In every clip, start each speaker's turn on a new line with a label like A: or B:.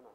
A: sana.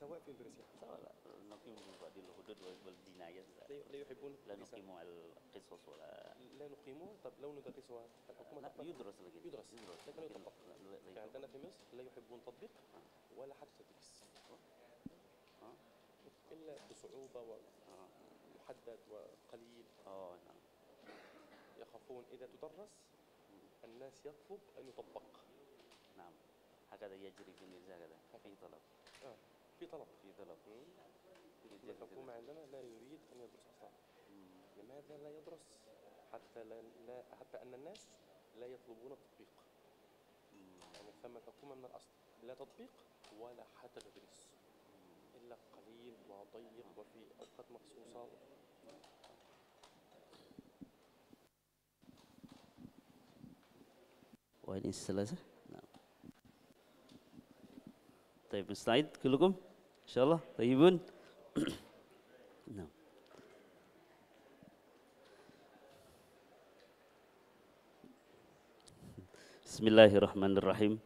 B: سواء في اندونيسيا سواء لا نقيم بالتعديل الحدود والدنايات لا يحبون لا نقيم
A: القصص ولا لا نقيم طب لو ندرسها الحكومه يدرس لكن يدرس, يدرس. لكن يطبق عندنا في مصر لا يحبون تطبيق آه. ولا حتى تدرس آه. الا بصعوبه ومحدد آه. وقليل اه نعم يخافون اذا تدرس الناس يطلب ان يطبق نعم هكذا يجري في النزاع هكذا في طلب آه. في طلب في طلب الحكومة عندنا لا يريد أن يدرس أصلا لماذا لا يدرس حتى لا, لا حتى أن الناس لا يطلبون التطبيق يعني ثم الحكومه من الأصل لا تطبيق ولا حتى تدريس إلا قليل وضيق وفي أوقات مخصوصة
B: وين الثلاثة؟ نعم طيب السلايد كلكم شاء الله طيبون نعم بسم الله الرحمن الرحيم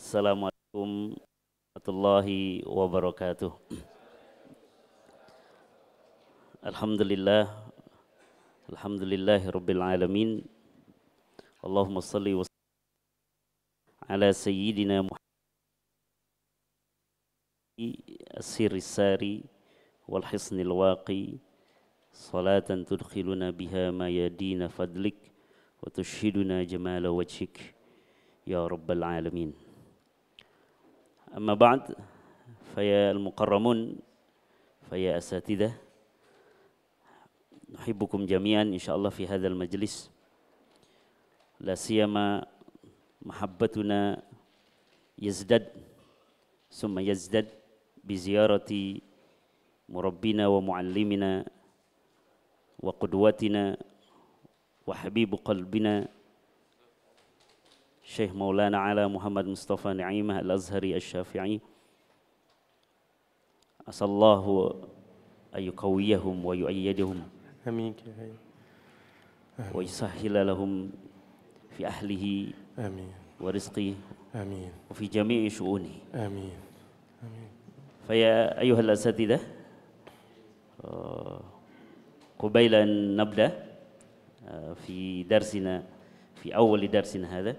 B: السلام عليكم ورحمة الله وبركاته الحمد لله الحمد لله رب العالمين اللهم صل وسلم على سيدنا محمد السر الساري والحصن الواقي صلاة تدخلنا بها ما يدين فضلك وتشهدنا جمال وجهك يا رب العالمين أما بعد فيا المقرمون فيا أساتذة نحبكم جميعا إن شاء الله في هذا المجلس لا سيما محبتنا يزداد ثم يزداد بزيارة مربنا ومعلمنا وقدوتنا وحبيب قلبنا شيخ مولانا على محمد مصطفى نعيمة الأزهري الشافعي أسأل الله أن يقويهم ويؤيدهم آمين ويسهل لهم في أهله آمين ورزقه آمين وفي جميع شؤونه آمين آمين فيا أيها الأساتذة قبيل أن نبدأ في درسنا في أول درسنا هذا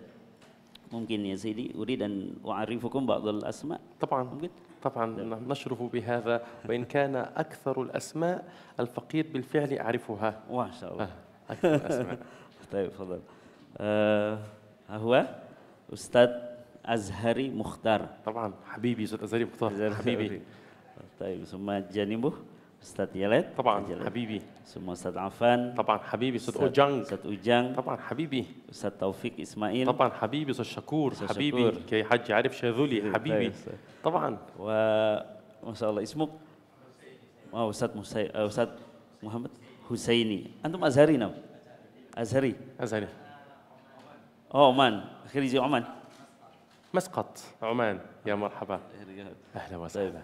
A: ممكن يا سيدي أريد أن أعرفكم بعض الأسماء طبعا ممكن؟ طبعا نعم. نشرف بهذا وإن كان أكثر الأسماء الفقير بالفعل أعرفها ما شاء الله آه، أكثر الأسماء طيب تفضل آه هو
B: أستاذ أزهري مختار طبعا حبيبي أستاذ أزهري مختار حبيبي طيب ثم جانبه أستاذ يلت طبعا يلد. حبيبي ثم أستاذ عفان طبعا
A: حبيبي أستاذ أوجانج أستاذ أوجانج طبعا حبيبي أستاذ توفيق إسماعيل طبعا حبيبي أستاذ شكور أستاذ حبيبي كي حج عارف شاذولي طيب، حبيبي
B: طبعا و ما شاء الله اسمك آه، أستاذ مسي... آه، أستاذ محمد حسيني أنتم أزهري نعم أزهري أزهري أومان آه، عمان خريجي عمان مسقط عمان يا مرحبا أهلا وسهلا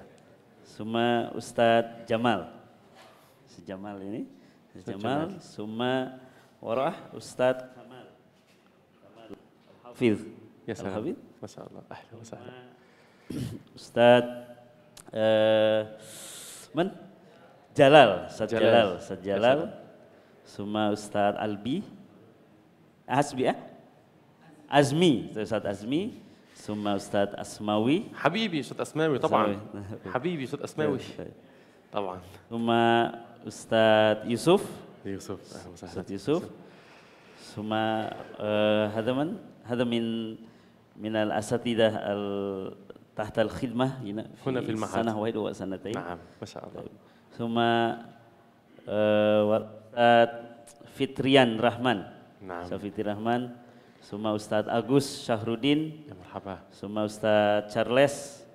B: Suma Ustad Jamal. Si Jamal ini. Jamal, Suma Warah Ustad Kamal. Kamal Al-Hafiz. Ya salam. Jalal, Jalal, Jalal. Suma Ustad Albi. Hasbi ah? Azmi, Ustadz Azmi. ثم أستاذ أسماوي
A: حبيبي أستاذ
B: أسماوي طبعا
A: حبيبي أستاذ أسماوي طبعا
B: ثم أستاذ يوسف يوسف أهلا وسهلا أستاذ يوسف ثم آه، هذا من هذا من من الأساتذة تحت الخدمة هنا في, هنا في المعهد سنة واحدة وسنتين نعم ما شاء الله ثم آه، أستاذ فطريان رحمن نعم أستاذ فطريان رحمن Suma Ustadz Agus Syahrudin, ya, Suma Ustadz Charles,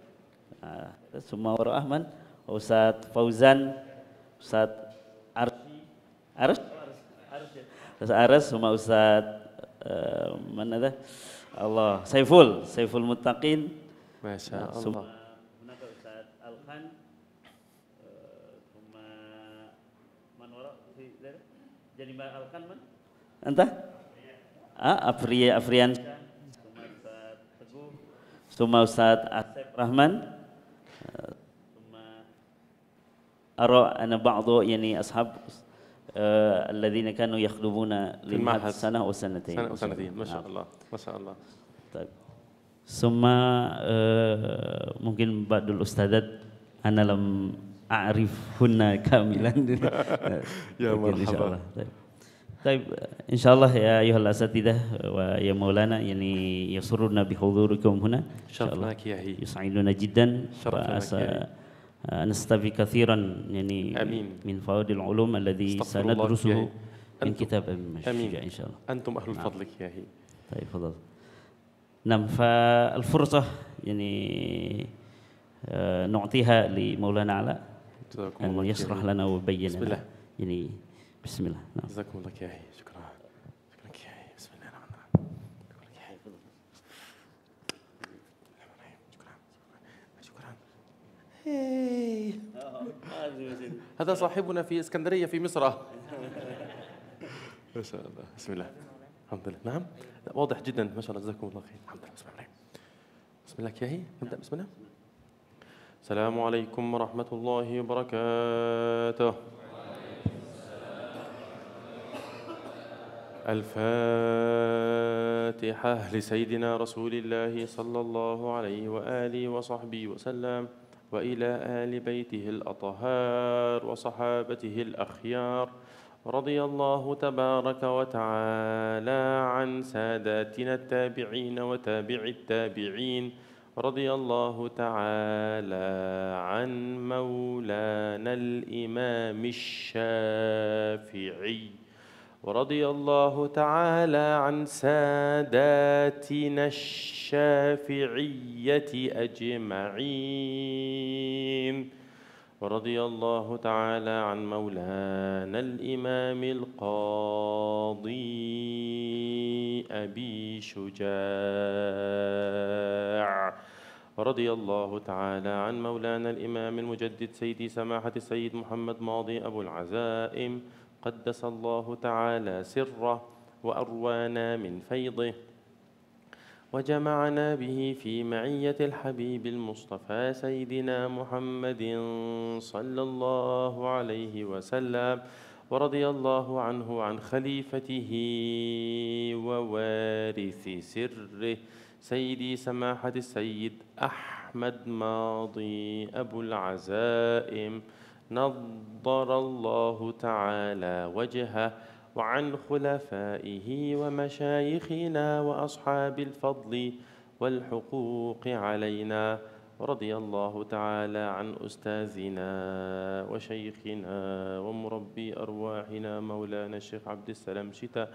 B: ah, Suma Waro Ahmad, Ustadz Fauzan, Ustadz Arsi, Ars, ya. Ustadz Ars, Suma Ustadz uh, mana dah? Allah, Saiful, Saiful mutakin Masya nah, Allah. Suma, Al-Khan, eh, jadi Mbak alkan mana? Entah? Ah, Afri Afriansyah, Suma Ustaz Teguh, Suma Ustaz Asep Rahman, Suma أرى أن بعض يعني أصحاب الذين كانوا يخلبون للمعهد سنة وسنتين سنة وسنتين ما شاء
A: الله ما شاء الله طيب
B: ثم ممكن بعض الأستاذات أنا لم أعرفهن كاملا يا مرحبا إن شاء الله طيب. طيب إن شاء الله يا أيها الأساتذة ويا مولانا يعني يسرنا بحضوركم هنا إن شاء الله يا هي يسعدنا جدا وأسى آه، نستفي كثيرا يعني أمين. من فوائد العلوم الذي سندرسه من كتاب أمين إن شاء الله أنتم
A: أهل الفضل نعم. يا هي
B: طيب فضل نعم فالفرصة يعني آه، نعطيها لمولانا علاء أن يشرح لنا ويبين لنا يعني بسم الله نعم.
A: جزاكم الله خير شكرا شكرا كياي بسم الله الرحمن الرحيم شكرا شكرا هذا صاحبنا في اسكندريه في مصر ما شاء الله بسم الله الحمد لله نعم واضح جدا ما شاء الله جزاكم الله خير الحمد لله بسم الله بسم الله كياي نبدا بسم الله السلام عليكم ورحمه الله وبركاته الفاتحة لسيدنا رسول الله صلى الله عليه وآله وصحبه وسلم وإلى آل بيته الأطهار وصحابته الأخيار رضي الله تبارك وتعالى عن ساداتنا التابعين وتابع التابعين رضي الله تعالى عن مولانا الإمام الشافعي ورضي الله تعالى عن ساداتنا الشافعية أجمعين ورضي الله تعالى عن مولانا الإمام القاضي أبي شجاع ورضي الله تعالى عن مولانا الإمام المجدد سيدي سماحة السيد محمد ماضي أبو العزائم قدس الله تعالى سره وأروانا من فيضه وجمعنا به في معية الحبيب المصطفى سيدنا محمد صلى الله عليه وسلم ورضي الله عنه عن خليفته ووارث سره سيدي سماحة السيد أحمد ماضي أبو العزائم نظر الله تعالى وجهه وعن خلفائه ومشايخنا واصحاب الفضل والحقوق علينا رضي الله تعالى عن استاذنا وشيخنا ومربي ارواحنا مولانا الشيخ عبد السلام شتا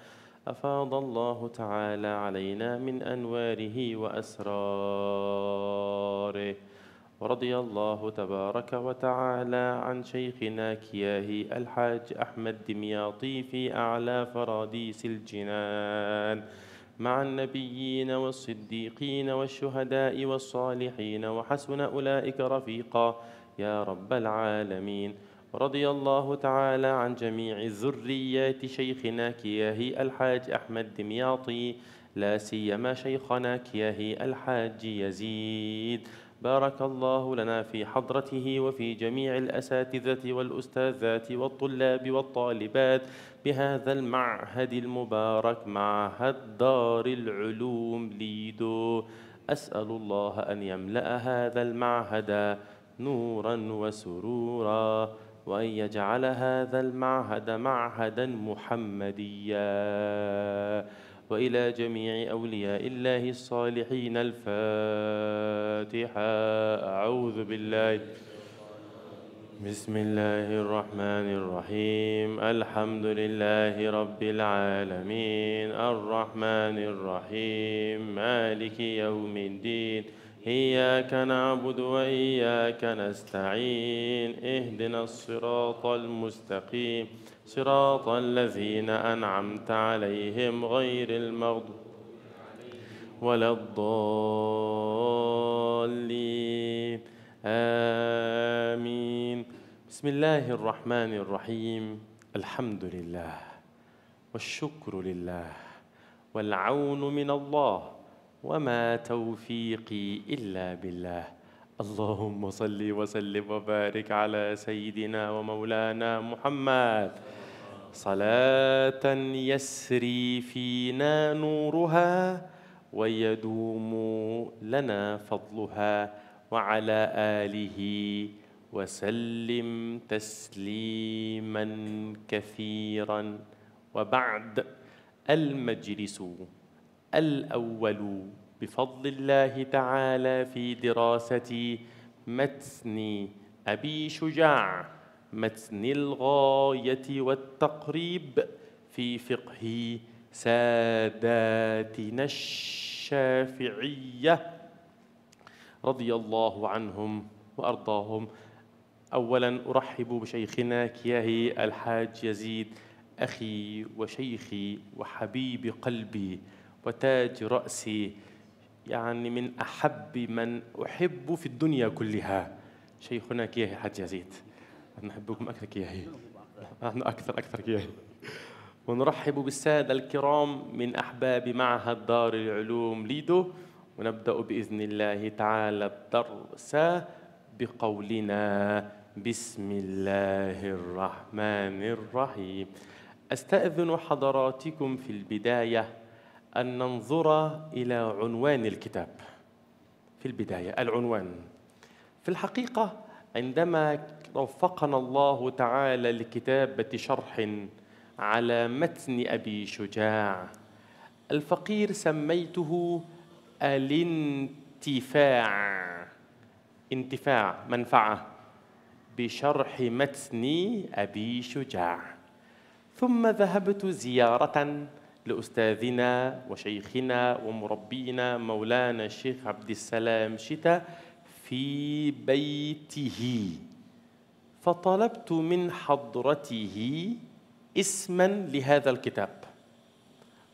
A: افاض الله تعالى علينا من انواره واسراره ورضي الله تبارك وتعالى عن شيخنا كياهي الحاج أحمد دمياطي في أعلى فراديس الجنان مع النبيين والصديقين والشهداء والصالحين وحسن أولئك رفيقا يا رب العالمين رضي الله تعالى عن جميع ذريات شيخنا كياهي الحاج أحمد دمياطي لا سيما شيخنا كياهي الحاج يزيد بارك الله لنا في حضرته وفي جميع الأساتذة والأستاذات والطلاب والطالبات بهذا المعهد المبارك معهد دار العلوم ليدو أسأل الله أن يملأ هذا المعهد نورا وسرورا وأن يجعل هذا المعهد معهدا محمديا وإلى جميع أولياء الله الصالحين الفاتحة أعوذ بالله بسم الله الرحمن الرحيم الحمد لله رب العالمين الرحمن الرحيم مالك يوم الدين إياك نعبد وإياك نستعين اهدنا الصراط المستقيم صراط الذين أنعمت عليهم غير المغضوب ولا الضالين آمين بسم الله الرحمن الرحيم الحمد لله والشكر لله والعون من الله وما توفيقي الا بالله اللهم صل وسلم وبارك على سيدنا ومولانا محمد صلاه يسري فينا نورها ويدوم لنا فضلها وعلى اله وسلم تسليما كثيرا وبعد المجلس الأول بفضل الله تعالى في دراسة متن أبي شجاع متن الغاية والتقريب في فقه ساداتنا الشافعية رضي الله عنهم وأرضاهم أولا أرحب بشيخنا كياهي الحاج يزيد أخي وشيخي وحبيب قلبي وتاج رأسي يعني من أحب من أحب في الدنيا كلها شيخنا كيه حج يزيد نحبكم أكثر كيه نحن أكثر أكثر كيه ونرحب بالسادة الكرام من أحباب معهد دار العلوم ليدو ونبدأ بإذن الله تعالى الدرس بقولنا بسم الله الرحمن الرحيم أستأذن حضراتكم في البداية أن ننظر إلى عنوان الكتاب في البداية العنوان في الحقيقة عندما وفقنا الله تعالى لكتابة شرح على متن أبي شجاع الفقير سميته الانتفاع انتفاع منفعة بشرح متن أبي شجاع ثم ذهبت زيارة لأستاذنا وشيخنا ومربينا مولانا الشيخ عبد السلام شتا في بيته فطلبت من حضرته اسما لهذا الكتاب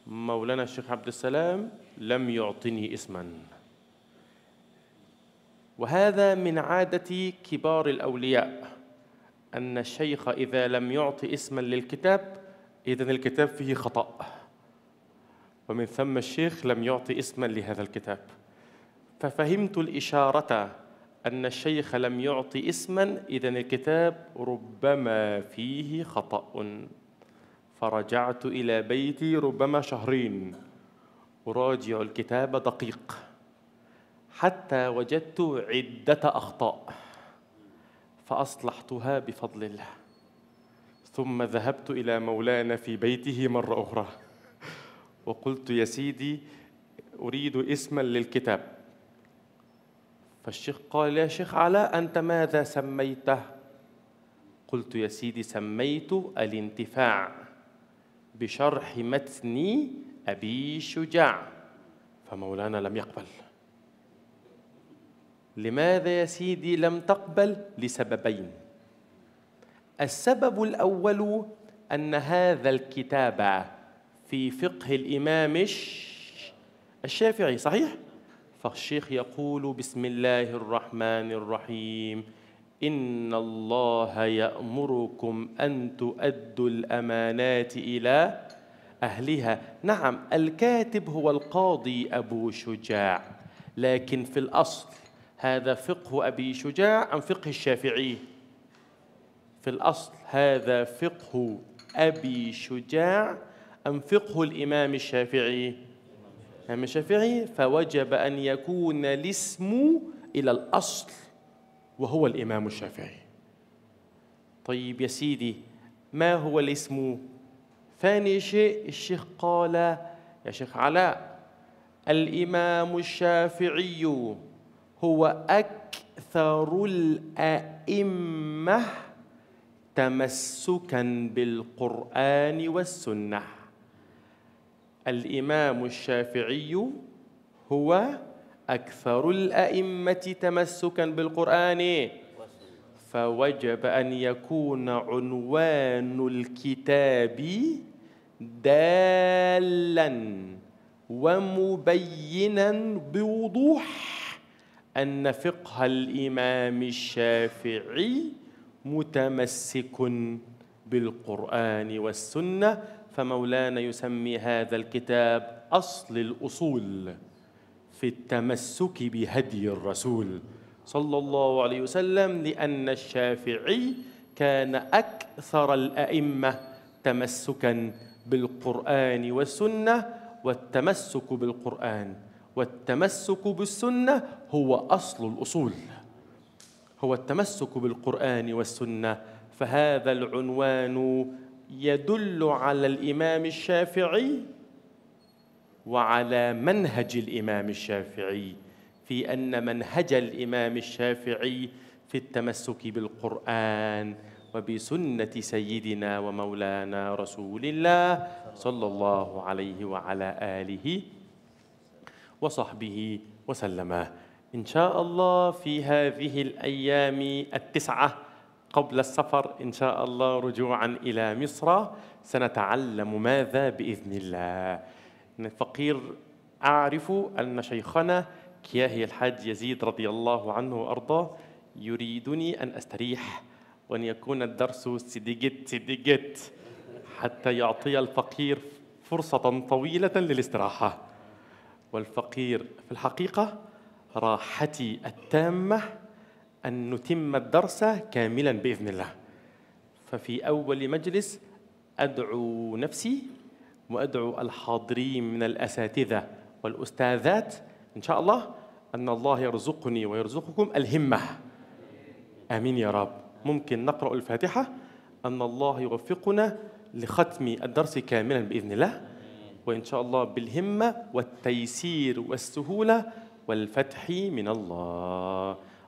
A: مولانا الشيخ عبد السلام لم يعطني اسما وهذا من عادة كبار الأولياء أن الشيخ إذا لم يعطي اسما للكتاب إذن الكتاب فيه خطأ ومن ثم الشيخ لم يعطي اسما لهذا الكتاب ففهمت الإشارة أن الشيخ لم يعطي اسما إذا الكتاب ربما فيه خطأ فرجعت إلى بيتي ربما شهرين أراجع الكتاب دقيق حتى وجدت عدة أخطاء فأصلحتها بفضل الله ثم ذهبت إلى مولانا في بيته مرة أخرى وقلت يا سيدي أريد اسما للكتاب فالشيخ قال يا شيخ علاء أنت ماذا سميته قلت يا سيدي سميت الانتفاع بشرح متن أبي شجاع فمولانا لم يقبل لماذا يا سيدي لم تقبل لسببين السبب الأول أن هذا الكتاب في فقه الإمام الشافعي صحيح؟ فالشيخ يقول بسم الله الرحمن الرحيم إن الله يأمركم أن تؤدوا الأمانات إلى أهلها نعم الكاتب هو القاضي أبو شجاع لكن في الأصل هذا فقه أبي شجاع أم فقه الشافعي في الأصل هذا فقه أبي شجاع أم فقه الإمام الشافعي الإمام الشافعي فوجب أن يكون الاسم إلى الأصل وهو الإمام الشافعي طيب يا سيدي ما هو الاسم ثاني شيء الشيخ قال يا شيخ علاء الإمام الشافعي هو أكثر الأئمة تمسكا بالقرآن والسنة الإمام الشافعي هو أكثر الأئمة تمسكا بالقرآن فوجب أن يكون عنوان الكتاب دالا ومبينا بوضوح أن فقه الإمام الشافعي متمسك بالقرآن والسنة فمولانا يسمي هذا الكتاب أصل الأصول في التمسك بهدي الرسول صلى الله عليه وسلم لأن الشافعي كان أكثر الأئمة تمسكا بالقرآن والسنة والتمسك بالقرآن والتمسك بالسنة هو أصل الأصول هو التمسك بالقرآن والسنة فهذا العنوان يدل على الإمام الشافعي وعلى منهج الإمام الشافعي في أن منهج الإمام الشافعي في التمسك بالقرآن وبسنة سيدنا ومولانا رسول الله صلى الله عليه وعلى آله وصحبه وسلم إن شاء الله في هذه الأيام التسعة قبل السفر إن شاء الله رجوعا إلى مصر سنتعلم ماذا بإذن الله فقير أعرف أن شيخنا كياهي الحاج يزيد رضي الله عنه وأرضاه يريدني أن أستريح وأن يكون الدرس سديجت سديجت حتى يعطي الفقير فرصة طويلة للاستراحة والفقير في الحقيقة راحتي التامة أن نتم الدرس كاملا بإذن الله ففي أول مجلس أدعو نفسي وأدعو الحاضرين من الأساتذة والأستاذات إن شاء الله أن الله يرزقني ويرزقكم الهمة آمين يا رب ممكن نقرأ الفاتحة أن الله يوفقنا لختم الدرس كاملا بإذن الله وإن شاء الله بالهمة والتيسير والسهولة والفتح من الله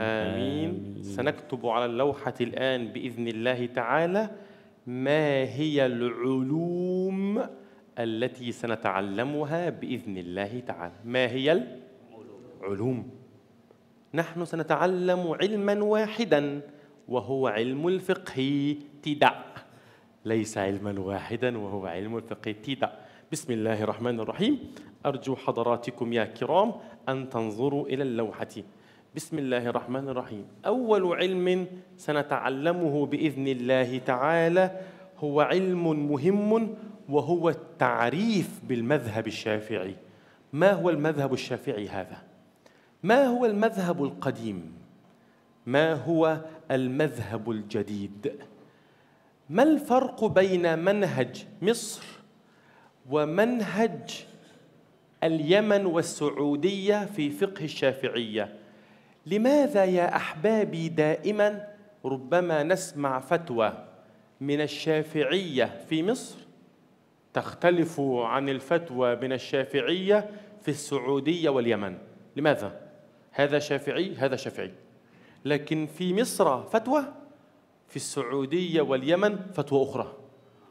A: آمين. سنكتب على اللوحة الآن بإذن الله تعالى ما هي العلوم التي سنتعلمها بإذن الله تعالى ما هي العلوم نحن سنتعلم علما واحدا وهو علم الفقه تدع ليس علما واحدا وهو علم الفقه تدع بسم الله الرحمن الرحيم أرجو حضراتكم يا كرام أن تنظروا إلى اللوحة بسم الله الرحمن الرحيم أول علم سنتعلمه بإذن الله تعالى هو علم مهم وهو التعريف بالمذهب الشافعي ما هو المذهب الشافعي هذا؟ ما هو المذهب القديم؟ ما هو المذهب الجديد؟ ما الفرق بين منهج مصر ومنهج اليمن والسعودية في فقه الشافعية؟ لماذا يا احبابي دائما ربما نسمع فتوى من الشافعيه في مصر تختلف عن الفتوى من الشافعيه في السعوديه واليمن لماذا هذا شافعي هذا شافعي لكن في مصر فتوى في السعوديه واليمن فتوى اخرى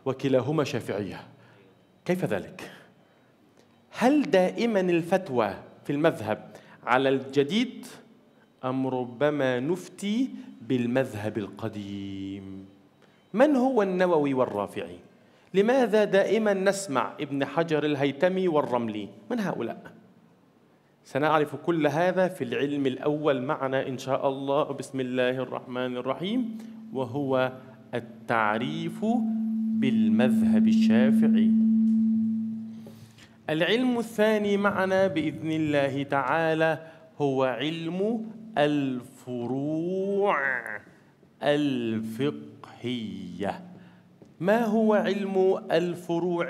A: وكلاهما شافعيه كيف ذلك هل دائما الفتوى في المذهب على الجديد أم ربما نفتي بالمذهب القديم من هو النووي والرافعي؟ لماذا دائما نسمع ابن حجر الهيتمي والرملي؟ من هؤلاء؟ سنعرف كل هذا في العلم الأول معنا إن شاء الله بسم الله الرحمن الرحيم وهو التعريف بالمذهب الشافعي العلم الثاني معنا بإذن الله تعالى هو علم الفروع الفقهية ما هو علم الفروع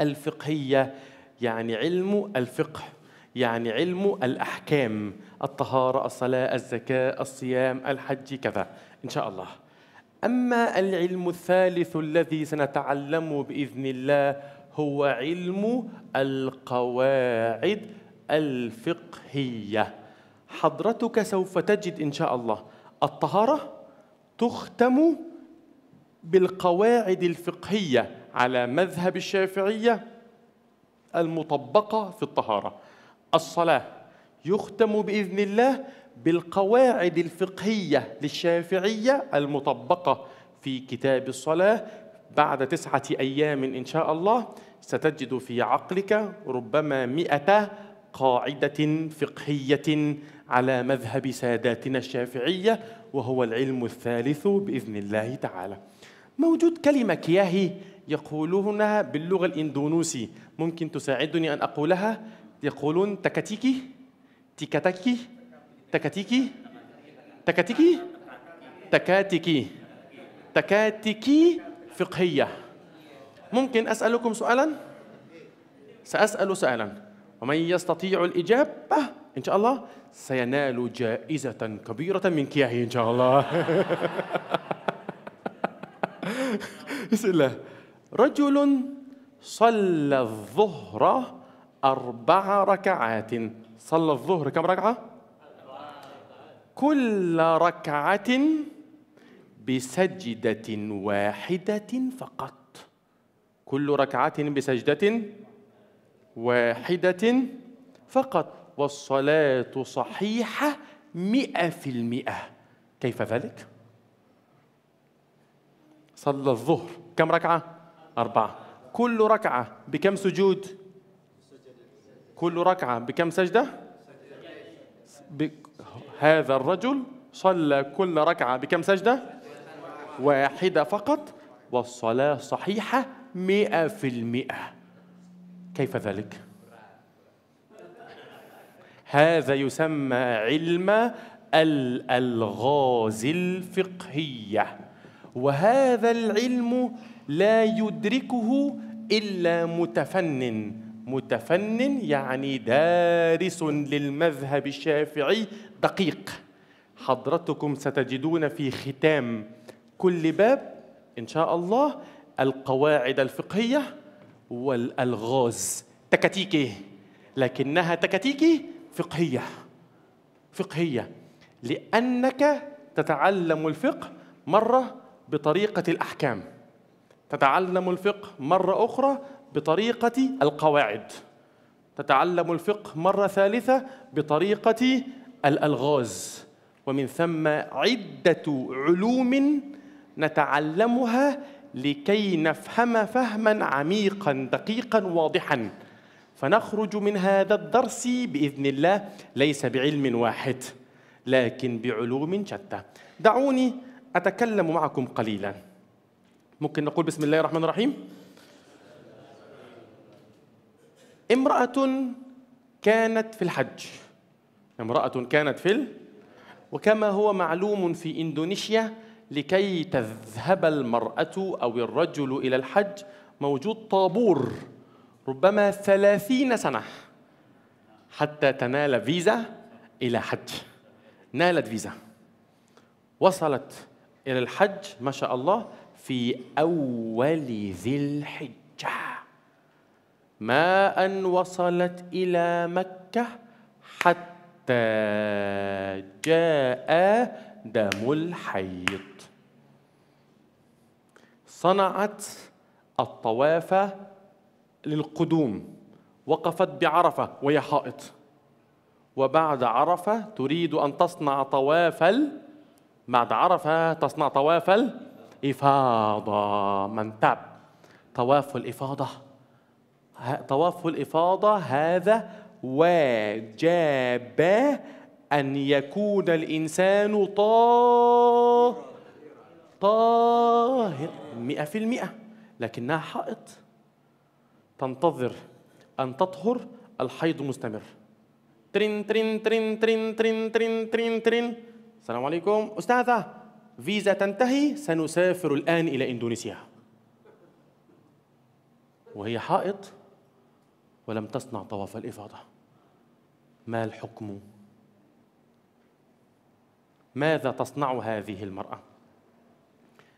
A: الفقهية؟ يعني علم الفقه يعني علم الأحكام الطهارة الصلاة الزكاة الصيام الحج كذا إن شاء الله أما العلم الثالث الذي سنتعلمه بإذن الله هو علم القواعد الفقهيه حضرتك سوف تجد إن شاء الله الطهارة تختم بالقواعد الفقهية على مذهب الشافعية المطبقة في الطهارة الصلاة يختم بإذن الله بالقواعد الفقهية للشافعية المطبقة في كتاب الصلاة بعد تسعة أيام إن شاء الله ستجد في عقلك ربما مئة قاعده فقهيه على مذهب ساداتنا الشافعيه وهو العلم الثالث باذن الله تعالى. موجود كلمه كياهي يقولونها باللغه الاندونوسي ممكن تساعدني ان اقولها يقولون تكاتيكي تكاتيكي تكاتيكي تكاتيكي تكاتيكي تكاتيكي فقهيه ممكن اسالكم سؤالا ساسال سؤالا ومن يستطيع الإجابة إن شاء الله سينال جائزة كبيرة من كياه إن شاء الله بسم الله رجل صلى الظهر أربع ركعات صلى الظهر كم ركعة؟ كل ركعة بسجدة واحدة فقط كل ركعة بسجدة واحدة فقط والصلاة صحيحة مئة في المئة كيف ذلك؟ صلى الظهر كم ركعة؟ أربعة كل ركعة بكم سجود؟ كل ركعة بكم سجدة؟ ب... هذا الرجل صلى كل ركعة بكم سجدة؟ واحدة فقط والصلاة صحيحة مئة في المئة كيف ذلك؟ هذا يسمى علم الألغاز الفقهية وهذا العلم لا يدركه إلا متفنن متفنن يعني دارس للمذهب الشافعي دقيق حضرتكم ستجدون في ختام كل باب إن شاء الله القواعد الفقهية والألغاز تكاتيكي لكنها تكاتيكي فقهية فقهية لأنك تتعلم الفقه مرة بطريقة الأحكام تتعلم الفقه مرة أخرى بطريقة القواعد تتعلم الفقه مرة ثالثة بطريقة الألغاز ومن ثم عدة علوم نتعلمها لكي نفهم فهما عميقا دقيقا واضحا فنخرج من هذا الدرس باذن الله ليس بعلم واحد لكن بعلوم شتى دعوني اتكلم معكم قليلا ممكن نقول بسم الله الرحمن الرحيم امراه كانت في الحج امراه كانت في ال... وكما هو معلوم في اندونيسيا لكي تذهب المرأة أو الرجل إلى الحج موجود طابور ربما ثلاثين سنة حتى تنال فيزا إلى حج نالت فيزا وصلت إلى الحج ما شاء الله في أول ذي الحجة ما أن وصلت إلى مكة حتى جاء دم الحيط صنعت الطواف للقدوم وقفت بعرفة وهي حائط وبعد عرفة تريد أن تصنع طواف بعد عرفة تصنع طواف الإفاضة من تعب طواف الإفاضة طواف الإفاضة هذا واجب أن يكون الإنسان طاهر طاهر مئة في المئة لكنها حائط تنتظر أن تطهر الحيض مستمر ترين ترين ترين ترين ترين ترين ترين ترين السلام عليكم أستاذة فيزا تنتهي سنسافر الآن إلى إندونيسيا وهي حائط ولم تصنع طواف الإفاضة ما الحكم ماذا تصنع هذه المرأة؟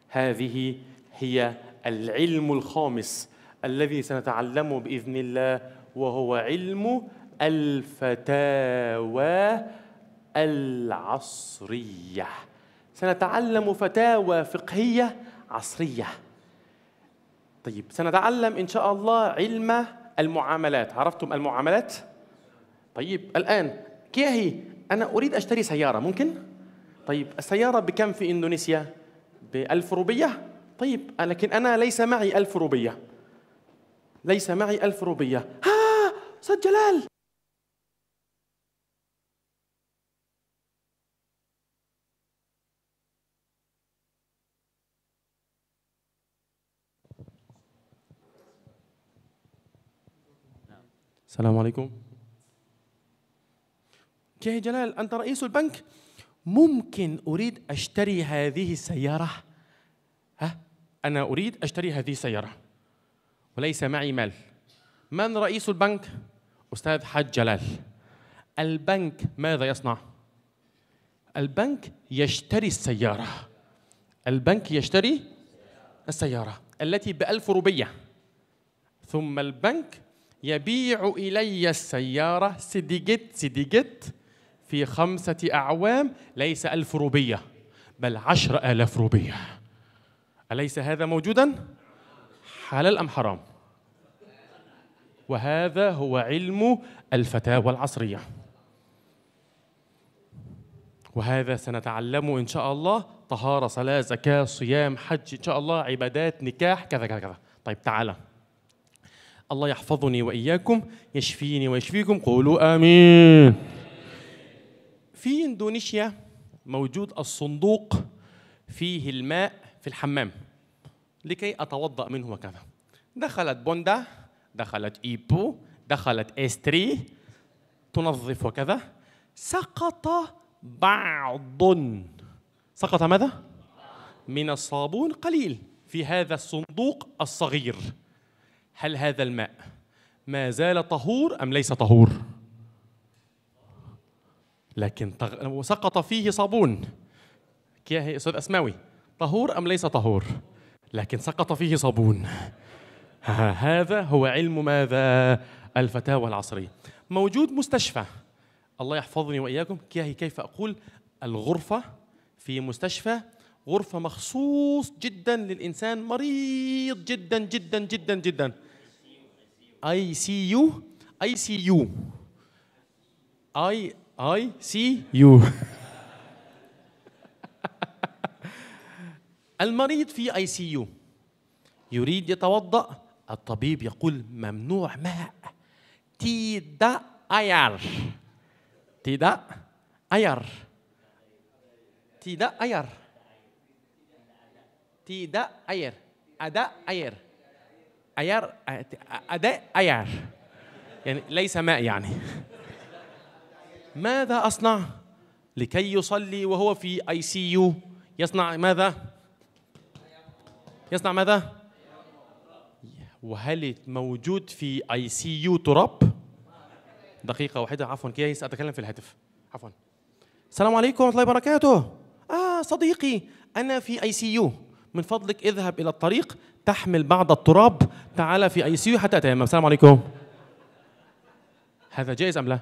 A: هذه هي العلم الخامس الذي سنتعلمه باذن الله وهو علم الفتاوى العصريه سنتعلم فتاوى فقهيه عصريه طيب سنتعلم ان شاء الله علم المعاملات عرفتم المعاملات طيب الان كيهي انا اريد اشتري سياره ممكن طيب السيارة بكم في إندونيسيا؟ بألف روبية طيب لكن أنا ليس معي ألف روبية ليس معي ألف روبية ها صد جلال السلام عليكم كيه جلال أنت رئيس البنك ممكن أريد أشتري هذه السيارة ها أنا أريد أشتري هذه السيارة وليس معي مال من رئيس البنك؟ أستاذ حج جلال البنك ماذا يصنع؟ البنك يشتري السيارة البنك يشتري السيارة التي بألف روبية ثم البنك يبيع إلي السيارة سيدي جيت في خمسة أعوام ليس ألف روبية بل عشر آلاف روبية أليس هذا موجودا؟ حلال أم حرام؟ وهذا هو علم الفتاوى العصرية وهذا سنتعلمه إن شاء الله طهارة صلاة زكاة صيام حج إن شاء الله عبادات نكاح كذا كذا كذا طيب تعالى الله يحفظني وإياكم يشفيني ويشفيكم قولوا آمين في اندونيسيا موجود الصندوق فيه الماء في الحمام لكي اتوضا منه وكذا دخلت بوندا دخلت ايبو دخلت استري تنظف وكذا سقط بعض سقط ماذا من الصابون قليل في هذا الصندوق الصغير هل هذا الماء ما زال طهور ام ليس طهور لكن تغ... سقط فيه صابون كي هي استاذ اسماوي طهور ام ليس طهور لكن سقط فيه صابون هذا هو علم ماذا الفتاوى العصريه موجود مستشفى الله يحفظني واياكم كي هي كيف اقول الغرفه في مستشفى غرفة مخصوص جدا للإنسان مريض جدا جدا جدا جدا اي سي يو اي سي يو اي I see you المريض في اي سي يو يريد يتوضا الطبيب يقول ممنوع ماء تي دا اير دا اير دا اير دا اير اداء اير اير اداء اير يعني ليس ماء يعني ماذا أصنع لكي يصلي وهو في اي سي يو يصنع ماذا يصنع ماذا وهل موجود في اي سي يو تراب دقيقة واحدة عفوا كيس أتكلم في الهاتف عفوا السلام عليكم ورحمة الله وبركاته آه صديقي أنا في أي سي يو من فضلك اذهب إلى الطريق تحمل بعض التراب تعال في أي سي يو حتى أتمم السلام عليكم هذا جائز أم لا؟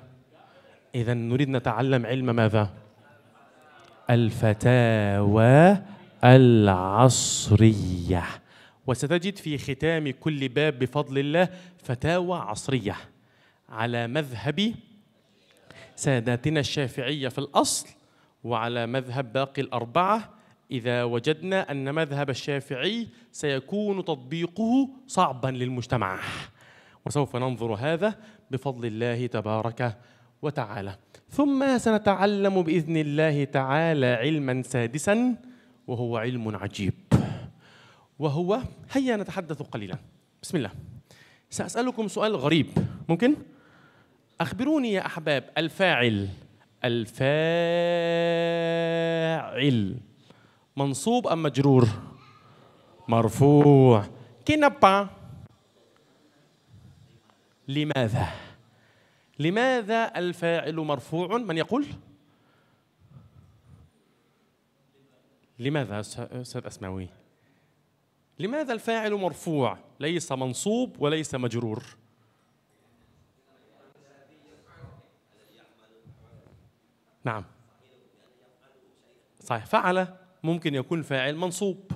A: إذا نريد نتعلم علم ماذا؟ الفتاوى العصرية وستجد في ختام كل باب بفضل الله فتاوى عصرية على مذهب ساداتنا الشافعية في الأصل وعلى مذهب باقي الأربعة إذا وجدنا أن مذهب الشافعي سيكون تطبيقه صعبا للمجتمع وسوف ننظر هذا بفضل الله تبارك وتعالى ثم سنتعلم باذن الله تعالى علما سادسا وهو علم عجيب وهو هيا نتحدث قليلا بسم الله ساسالكم سؤال غريب ممكن اخبروني يا احباب الفاعل الفاعل منصوب ام مجرور مرفوع كنبا لماذا لماذا الفاعل مرفوع من يقول لماذا أستاذ أسماوي لماذا الفاعل مرفوع ليس منصوب وليس مجرور نعم صحيح فعل ممكن يكون فاعل منصوب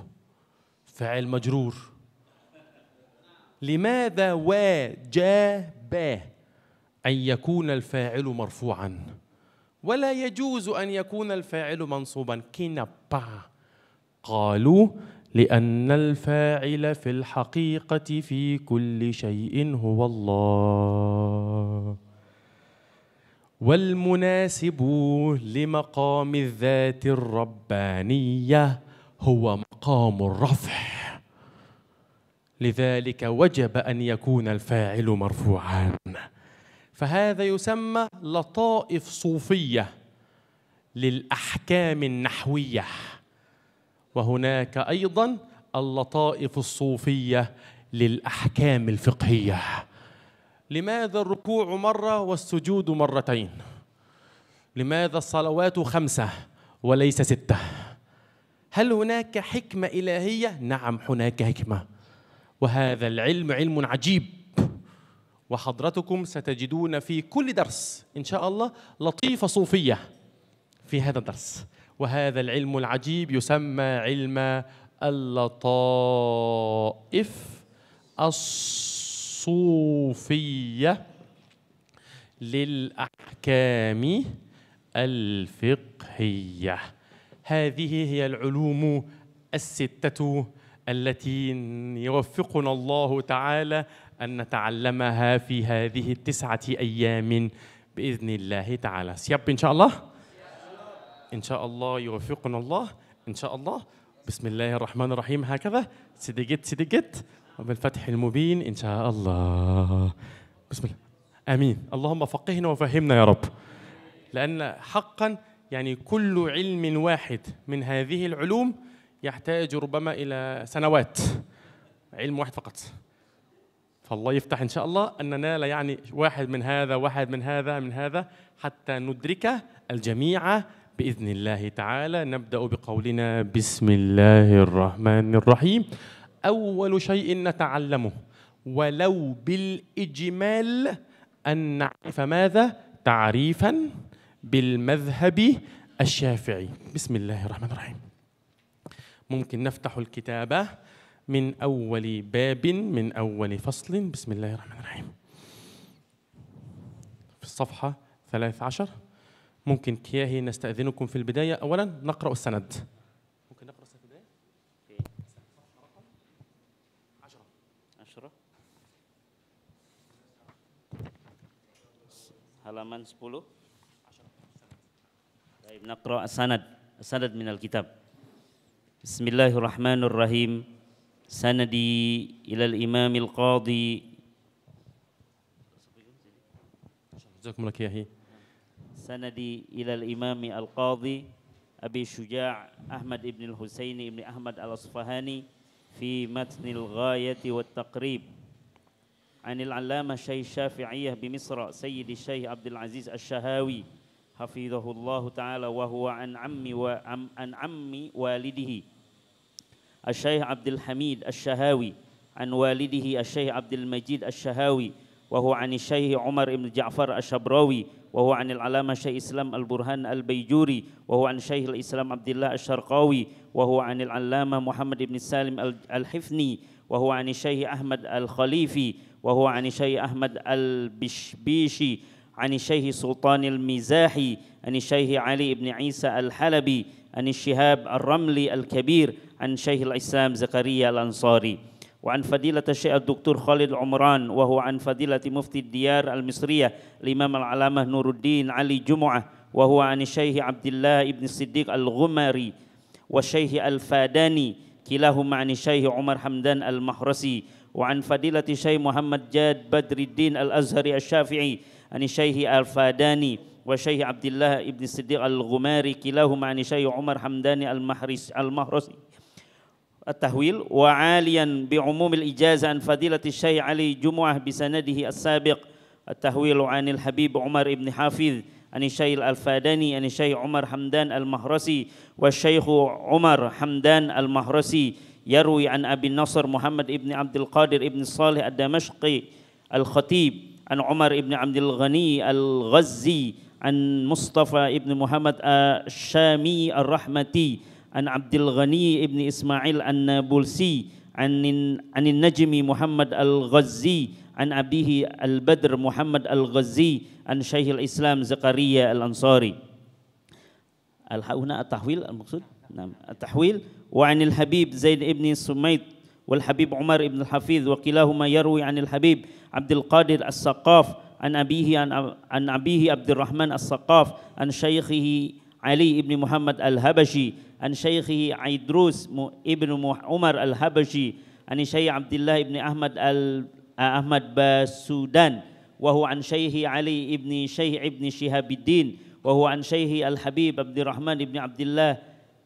A: فاعل مجرور لماذا واجب أن يكون الفاعل مرفوعا ولا يجوز أن يكون الفاعل منصوبا كنبا قالوا لأن الفاعل في الحقيقة في كل شيء هو الله والمناسب لمقام الذات الربانية هو مقام الرفع لذلك وجب أن يكون الفاعل مرفوعا فهذا يسمى لطائف صوفية للأحكام النحوية وهناك أيضا اللطائف الصوفية للأحكام الفقهية لماذا الركوع مرة والسجود مرتين لماذا الصلوات خمسة وليس ستة هل هناك حكمة إلهية؟ نعم هناك حكمة وهذا العلم علم عجيب وحضرتكم ستجدون في كل درس إن شاء الله لطيفة صوفية في هذا الدرس وهذا العلم العجيب يسمى علم اللطائف الصوفية للأحكام الفقهية هذه هي العلوم الستة التي يوفقنا الله تعالى أن نتعلمها في هذه التسعة أيام بإذن الله تعالى سيب إن شاء الله إن شاء الله يوفقنا الله إن شاء الله بسم الله الرحمن الرحيم هكذا سدقت سدقت وبالفتح المبين إن شاء الله بسم الله آمين اللهم فقهنا وفهمنا يا رب لأن حقا يعني كل علم واحد من هذه العلوم يحتاج ربما إلى سنوات علم واحد فقط فالله يفتح ان شاء الله ان ننال يعني واحد من هذا واحد من هذا من هذا حتى ندرك الجميع باذن الله تعالى نبدا بقولنا بسم الله الرحمن الرحيم اول شيء نتعلمه ولو بالاجمال ان نعرف ماذا تعريفا بالمذهب الشافعي بسم الله الرحمن الرحيم ممكن نفتح الكتابه من أول باب من أول فصل بسم الله الرحمن الرحيم في الصفحة 13 ممكن كياهي نستأذنكم في البداية أولا نقرأ السند ممكن نقرأ السند في البداية صفحة رقم 10 10
B: halaman 10 طيب نقرأ السند السند من الكتاب بسم الله الرحمن الرحيم سندي إلى الإمام القاضي
A: جزاكم الله يحيى
B: سندي إلى الإمام القاضي أبي شجاع أحمد بن الحسين بن أحمد الأصفهاني في متن الغاية والتقريب عن العلامة شيخ الشافعية بمصر سيد الشيخ عبد العزيز الشهاوي حفظه الله تعالى وهو عن عمي وعن عمي والده الشيخ عبد الحميد الشهاوي عن والده الشيخ عبد المجيد الشهاوي وهو عن الشيخ عمر بن جعفر الشبراوي وهو عن العلامة شيخ إسلام البرهان البيجوري وهو عن شيخ الإسلام عبد الله الشرقاوي وهو عن العلامة محمد بن سالم الحفني وهو عن الشيخ أحمد الخليفي وهو عن الشيخ أحمد البشبيشي عن الشيخ سلطان المزاحي عن الشيخ علي بن عيسى الحلبي عن الشهاب الرملي الكبير عن شيخ الإسلام زكريا الأنصاري وعن فضيلة الشيخ الدكتور خالد عمران وهو عن فضيلة مفتي الديار المصرية الإمام العلامة نور الدين علي جمعة وهو عن الشيخ عبد الله بن الصديق الغمري والشيخ الفاداني كلاهما عن الشيخ عمر حمدان المحرسي وعن فضيلة الشيخ محمد جاد بدر الدين الأزهري الشافعي عن الشيخ الفاداني وشيخ عبد الله بن الصديق الغماري كلاهما عن الشيخ عمر حمدان المحرسي التهويل وعاليا بعموم الإجازة عن فضيلة الشيخ علي جمعة بسنده السابق التهويل عن الحبيب عمر بن حافظ عن الشيخ الفاداني عن الشيخ عمر حمدان المهرسي والشيخ عمر حمدان المهرسي يروي عن أبي النصر محمد بن عبد القادر بن صالح الدمشقي الخطيب عن عمر بن عبد الغني الغزي عن مصطفى بن محمد الشامي الرحمتي عن عبد الغني ابن إسماعيل النابلسي عن عن النجم محمد الغزي عن أبيه البدر محمد الغزي عن شيخ الإسلام زكريا الأنصاري هنا التحويل المقصود نعم التحويل وعن الحبيب زيد ابن سميت والحبيب عمر ابن الحفيظ وكلاهما يروي عن الحبيب عبد القادر الثقاف عن أبيه عن أبيه عبد الرحمن الثقاف عن شيخه علي بن محمد الهبشي عن شيخه عيدروس ابن عمر الهبشي عن شيخ عبد الله بن أحمد آه، أحمد بسودان وهو عن شيخ علي بن شيخ ابن شهاب الدين وهو عن شيخ الحبيب عبد الرحمن بن عبد الله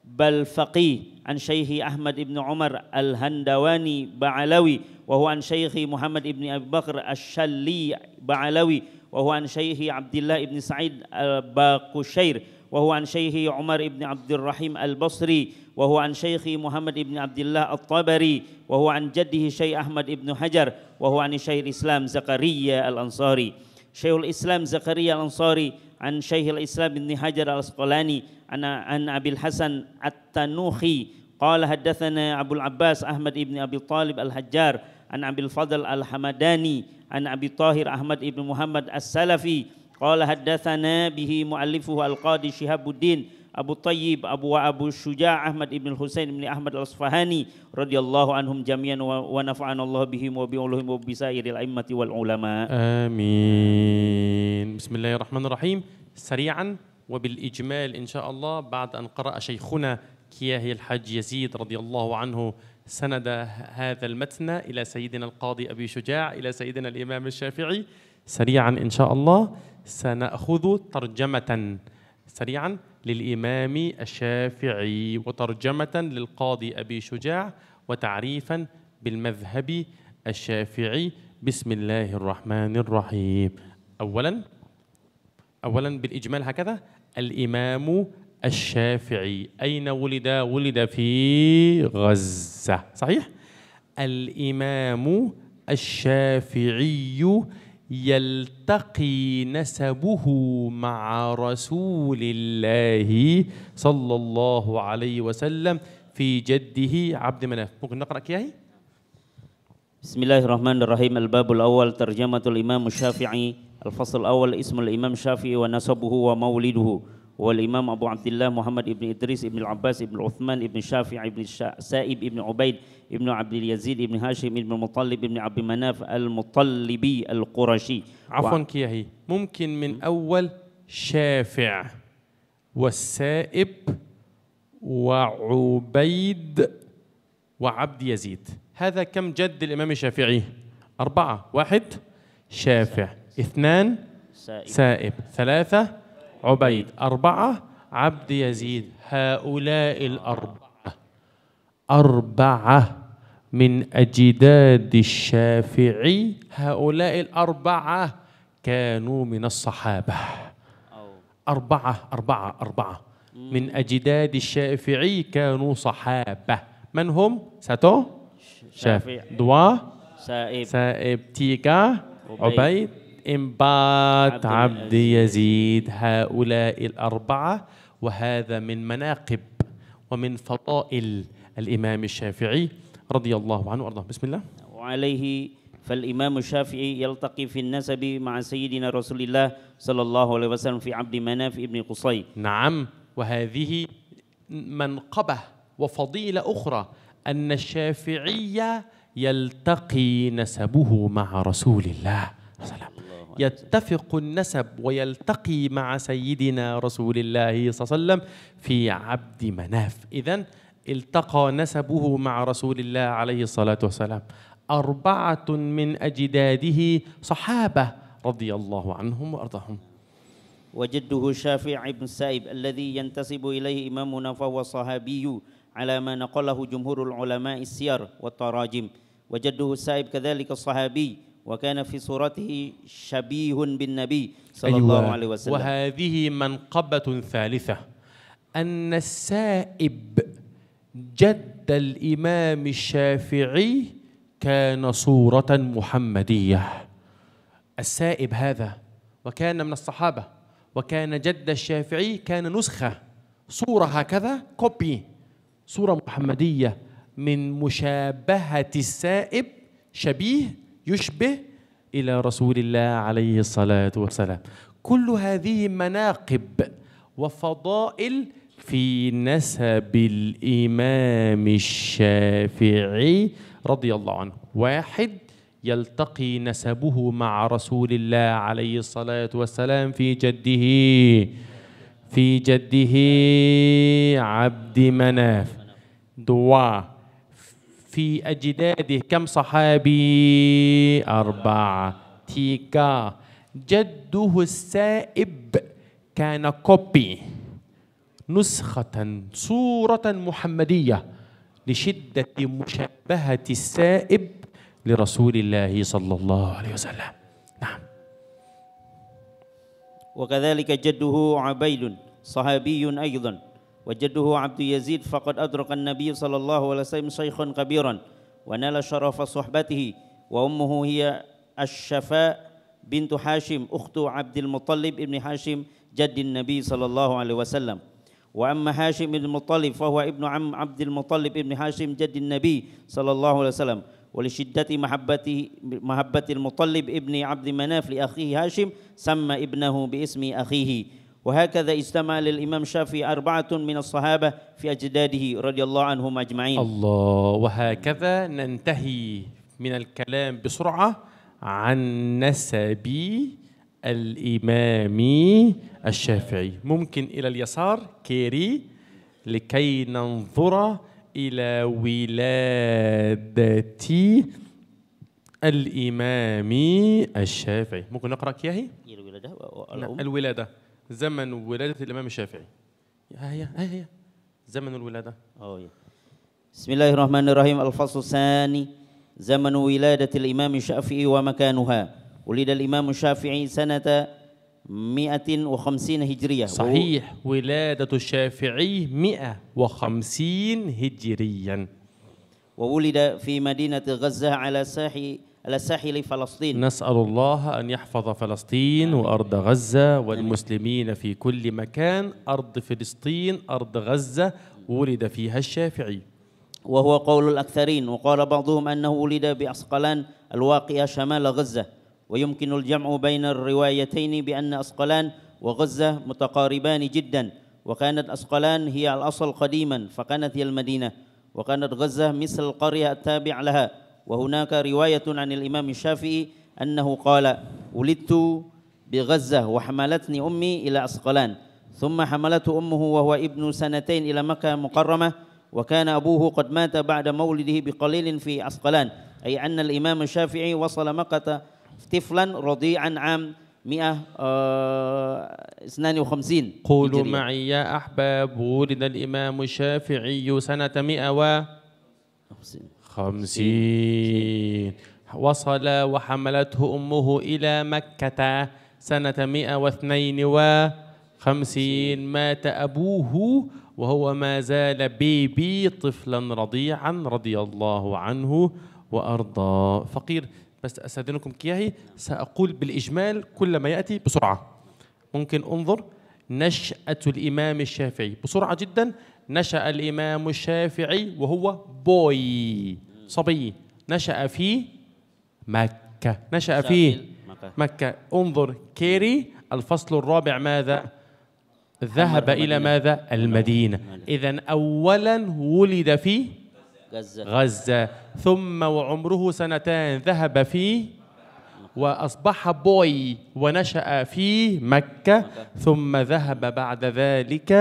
B: بل بالفقيه عن شيخ أحمد بن عمر الهندواني بعلوي وهو عن شيخ محمد بن أبي بكر الشلي بعلوي وهو عن شيخ عبد الله بن سعيد الباقشير وهو عن شيخي عمر بن عبد الرحيم البصري وهو عن شيخي محمد بن عبد الله الطبري وهو عن جده شيخ أحمد بن حجر وهو عن شيخ الإسلام زكريا الأنصاري شيخ الإسلام زكريا الأنصاري عن شيخ الإسلام بن حجر الأسقلاني عن عن أبي الحسن التنوخي قال حدثنا أبو العباس أحمد بن أبي طالب الحجار عن أبي الفضل الحمداني عن أبي طاهر أحمد بن محمد السلفي قال حدثنا به مؤلفه القاضي شهاب الدين أبو الطيب أبو أبو الشجاع أحمد بن الحسين بن أحمد الأصفهاني رضي الله عنهم جميعا ونفعنا الله بهم وبعلوهم وبسائر الأئمة
A: والعلماء آمين بسم الله الرحمن الرحيم سريعا وبالإجمال إن شاء الله بعد أن قرأ شيخنا كياهي الحاج يزيد رضي الله عنه سند هذا المتن إلى سيدنا القاضي أبي شجاع إلى سيدنا الإمام الشافعي سريعا إن شاء الله سنأخذ ترجمة سريعا للإمام الشافعي وترجمة للقاضي أبي شجاع وتعريفا بالمذهب الشافعي بسم الله الرحمن الرحيم أولا أولا بالإجمال هكذا الإمام الشافعي أين ولد؟ ولد في غزة صحيح؟ الإمام الشافعي يلتقي نسبه مع رسول الله صلى الله عليه وسلم في جده عبد مناف ممكن نقرأ كياهي بسم الله الرحمن الرحيم الباب الأول
B: ترجمة الإمام الشافعي الفصل الأول اسم الإمام الشافعي ونسبه ومولده والإمام أبو عبد الله محمد بن إدريس بن العباس بن عثمان بن شافع بن سائب بن عبيد بن عبد اليزيد بن هاشم بن المطلب بن عبد مناف المطلبي
A: القرشي عفوا و... كياهي ممكن من أول شافع والسائب وعبيد وعبد يزيد هذا كم جد الإمام الشافعي أربعة واحد شافع اثنان سائب, سائب. ثلاثة عبيد أربعة عبد يزيد هؤلاء الأربعة أربعة من أجداد الشافعي هؤلاء الأربعة كانوا من الصحابة أربعة أربعة أربعة من أجداد الشافعي كانوا صحابة من هم؟ ساتو شافعي دوا سائب سائب تيكا عبيد إنبات عبد يزيد هؤلاء الأربعة وهذا من مناقب ومن فضائل الإمام الشافعي رضي الله عنه وأرضاه بسم الله
B: وعليه فالإمام الشافعي يلتقي في النسب مع سيدنا رسول الله صلى الله عليه وسلم في عبد مناف ابن قصي
A: نعم وهذه منقبة وفضيلة أخرى أن الشافعية يلتقي نسبه مع رسول الله صلى الله عليه وسلم يتفق النسب ويلتقي مع سيدنا رسول الله صلى الله عليه وسلم في عبد مناف إذا التقى نسبه مع رسول الله عليه الصلاة والسلام أربعة من أجداده صحابة رضي الله عنهم وأرضاهم
B: وجده شافع بن سائب الذي ينتسب إليه إمامنا فهو صحابي على ما نقله جمهور العلماء السير والتراجم وجده سائب كذلك الصحابي وكان في صورته شبيه بالنبي صلى أيوة الله عليه وسلم
A: وهذه
B: منقبة
A: ثالثة أن السائب جد الإمام الشافعي كان صورة محمدية السائب هذا وكان من الصحابة وكان جد الشافعي كان نسخة صورة هكذا كوبي صورة محمدية من مشابهة السائب شبيه يشبه إلى رسول الله عليه الصلاة والسلام كل هذه مناقب وفضائل في نسب الإمام الشافعي رضي الله عنه واحد يلتقي نسبه مع رسول الله عليه الصلاة والسلام في جده في جده عبد مناف دواه في أجداده كم صحابي أربعة تيكا جده السائب كان كوبي نسخة صورة محمدية لشدة مشبهة السائب لرسول الله صلى الله عليه وسلم نعم
B: وكذلك جده عبيد صحابي أيضا وجده عبد يزيد فقد أدرك النبي صلى الله عليه وسلم شيخا كبيرا ونال شرف صحبته وأمه هي الشفاء بنت حاشم أخت عبد المطلب ابن حاشم جد النبي صلى الله عليه وسلم وأما هاشم بن المطلب فهو ابن عم عبد المطلب ابن هاشم جد النبي صلى الله عليه وسلم ولشدة محبته محبة المطلب ابن عبد مناف لأخيه هاشم سمى ابنه باسم أخيه وهكذا استمع للإمام الشافعي أربعة من الصحابة في أجداده رضي الله عنهم أجمعين الله
A: وهكذا ننتهي من الكلام بسرعة عن نسب الإمام الشافعي ممكن إلى اليسار كيري لكي ننظر إلى ولادة الإمام الشافعي ممكن نقرأ كياهي نعم، الولادة الولادة زمن ولادة الإمام الشافعي ها هي هي زمن الولادة أوه. بسم الله
B: الرحمن الرحيم الفصل الثاني زمن ولادة الإمام الشافعي ومكانها ولد الإمام الشافعي سنة 150 هجرية صحيح
A: ولادة الشافعي 150 هجريا
B: وولد في مدينة غزة على ساحل على ساحل فلسطين نسأل
A: الله أن يحفظ فلسطين وأرض غزة والمسلمين في كل مكان أرض فلسطين أرض غزة ولد فيها الشافعي وهو
B: قول الأكثرين وقال بعضهم أنه ولد بأسقلان الواقعة شمال غزة ويمكن الجمع بين الروايتين بأن أسقلان وغزة متقاربان جدا وكانت أسقلان هي الأصل قديما فكانت هي المدينة وكانت غزة مثل القرية التابع لها وهناك رواية عن الإمام الشافعي أنه قال ولدت بغزة وحملتني أمي إلى أسقلان ثم حملته أمه وهو ابن سنتين إلى مكة مقرمة وكان أبوه قد مات بعد مولده بقليل في أسقلان أي أن الإمام الشافعي وصل مكة طفلا رضيعا عام 152 آه، قولوا معي
A: يا أحباب ولد الإمام الشافعي سنة 100 خمسين وصل وحملته أمه إلى مكة سنة مئة واثنين وخمسين مات أبوه وهو ما زال بيبي طفلا رضيعا رضي الله عنه وأرضاه فقير بس أستأذنكم كياهي سأقول بالإجمال كل ما يأتي بسرعة ممكن انظر نشأة الإمام الشافعي بسرعة جدا نشأ الإمام الشافعي وهو بوي صبي نشأ في مكة نشأ في مكة انظر كيري الفصل الرابع ماذا ذهب إلى ماذا المدينة إذا أولا ولد في غزة ثم وعمره سنتان ذهب في وأصبح بوي ونشأ في مكة ثم ذهب بعد ذلك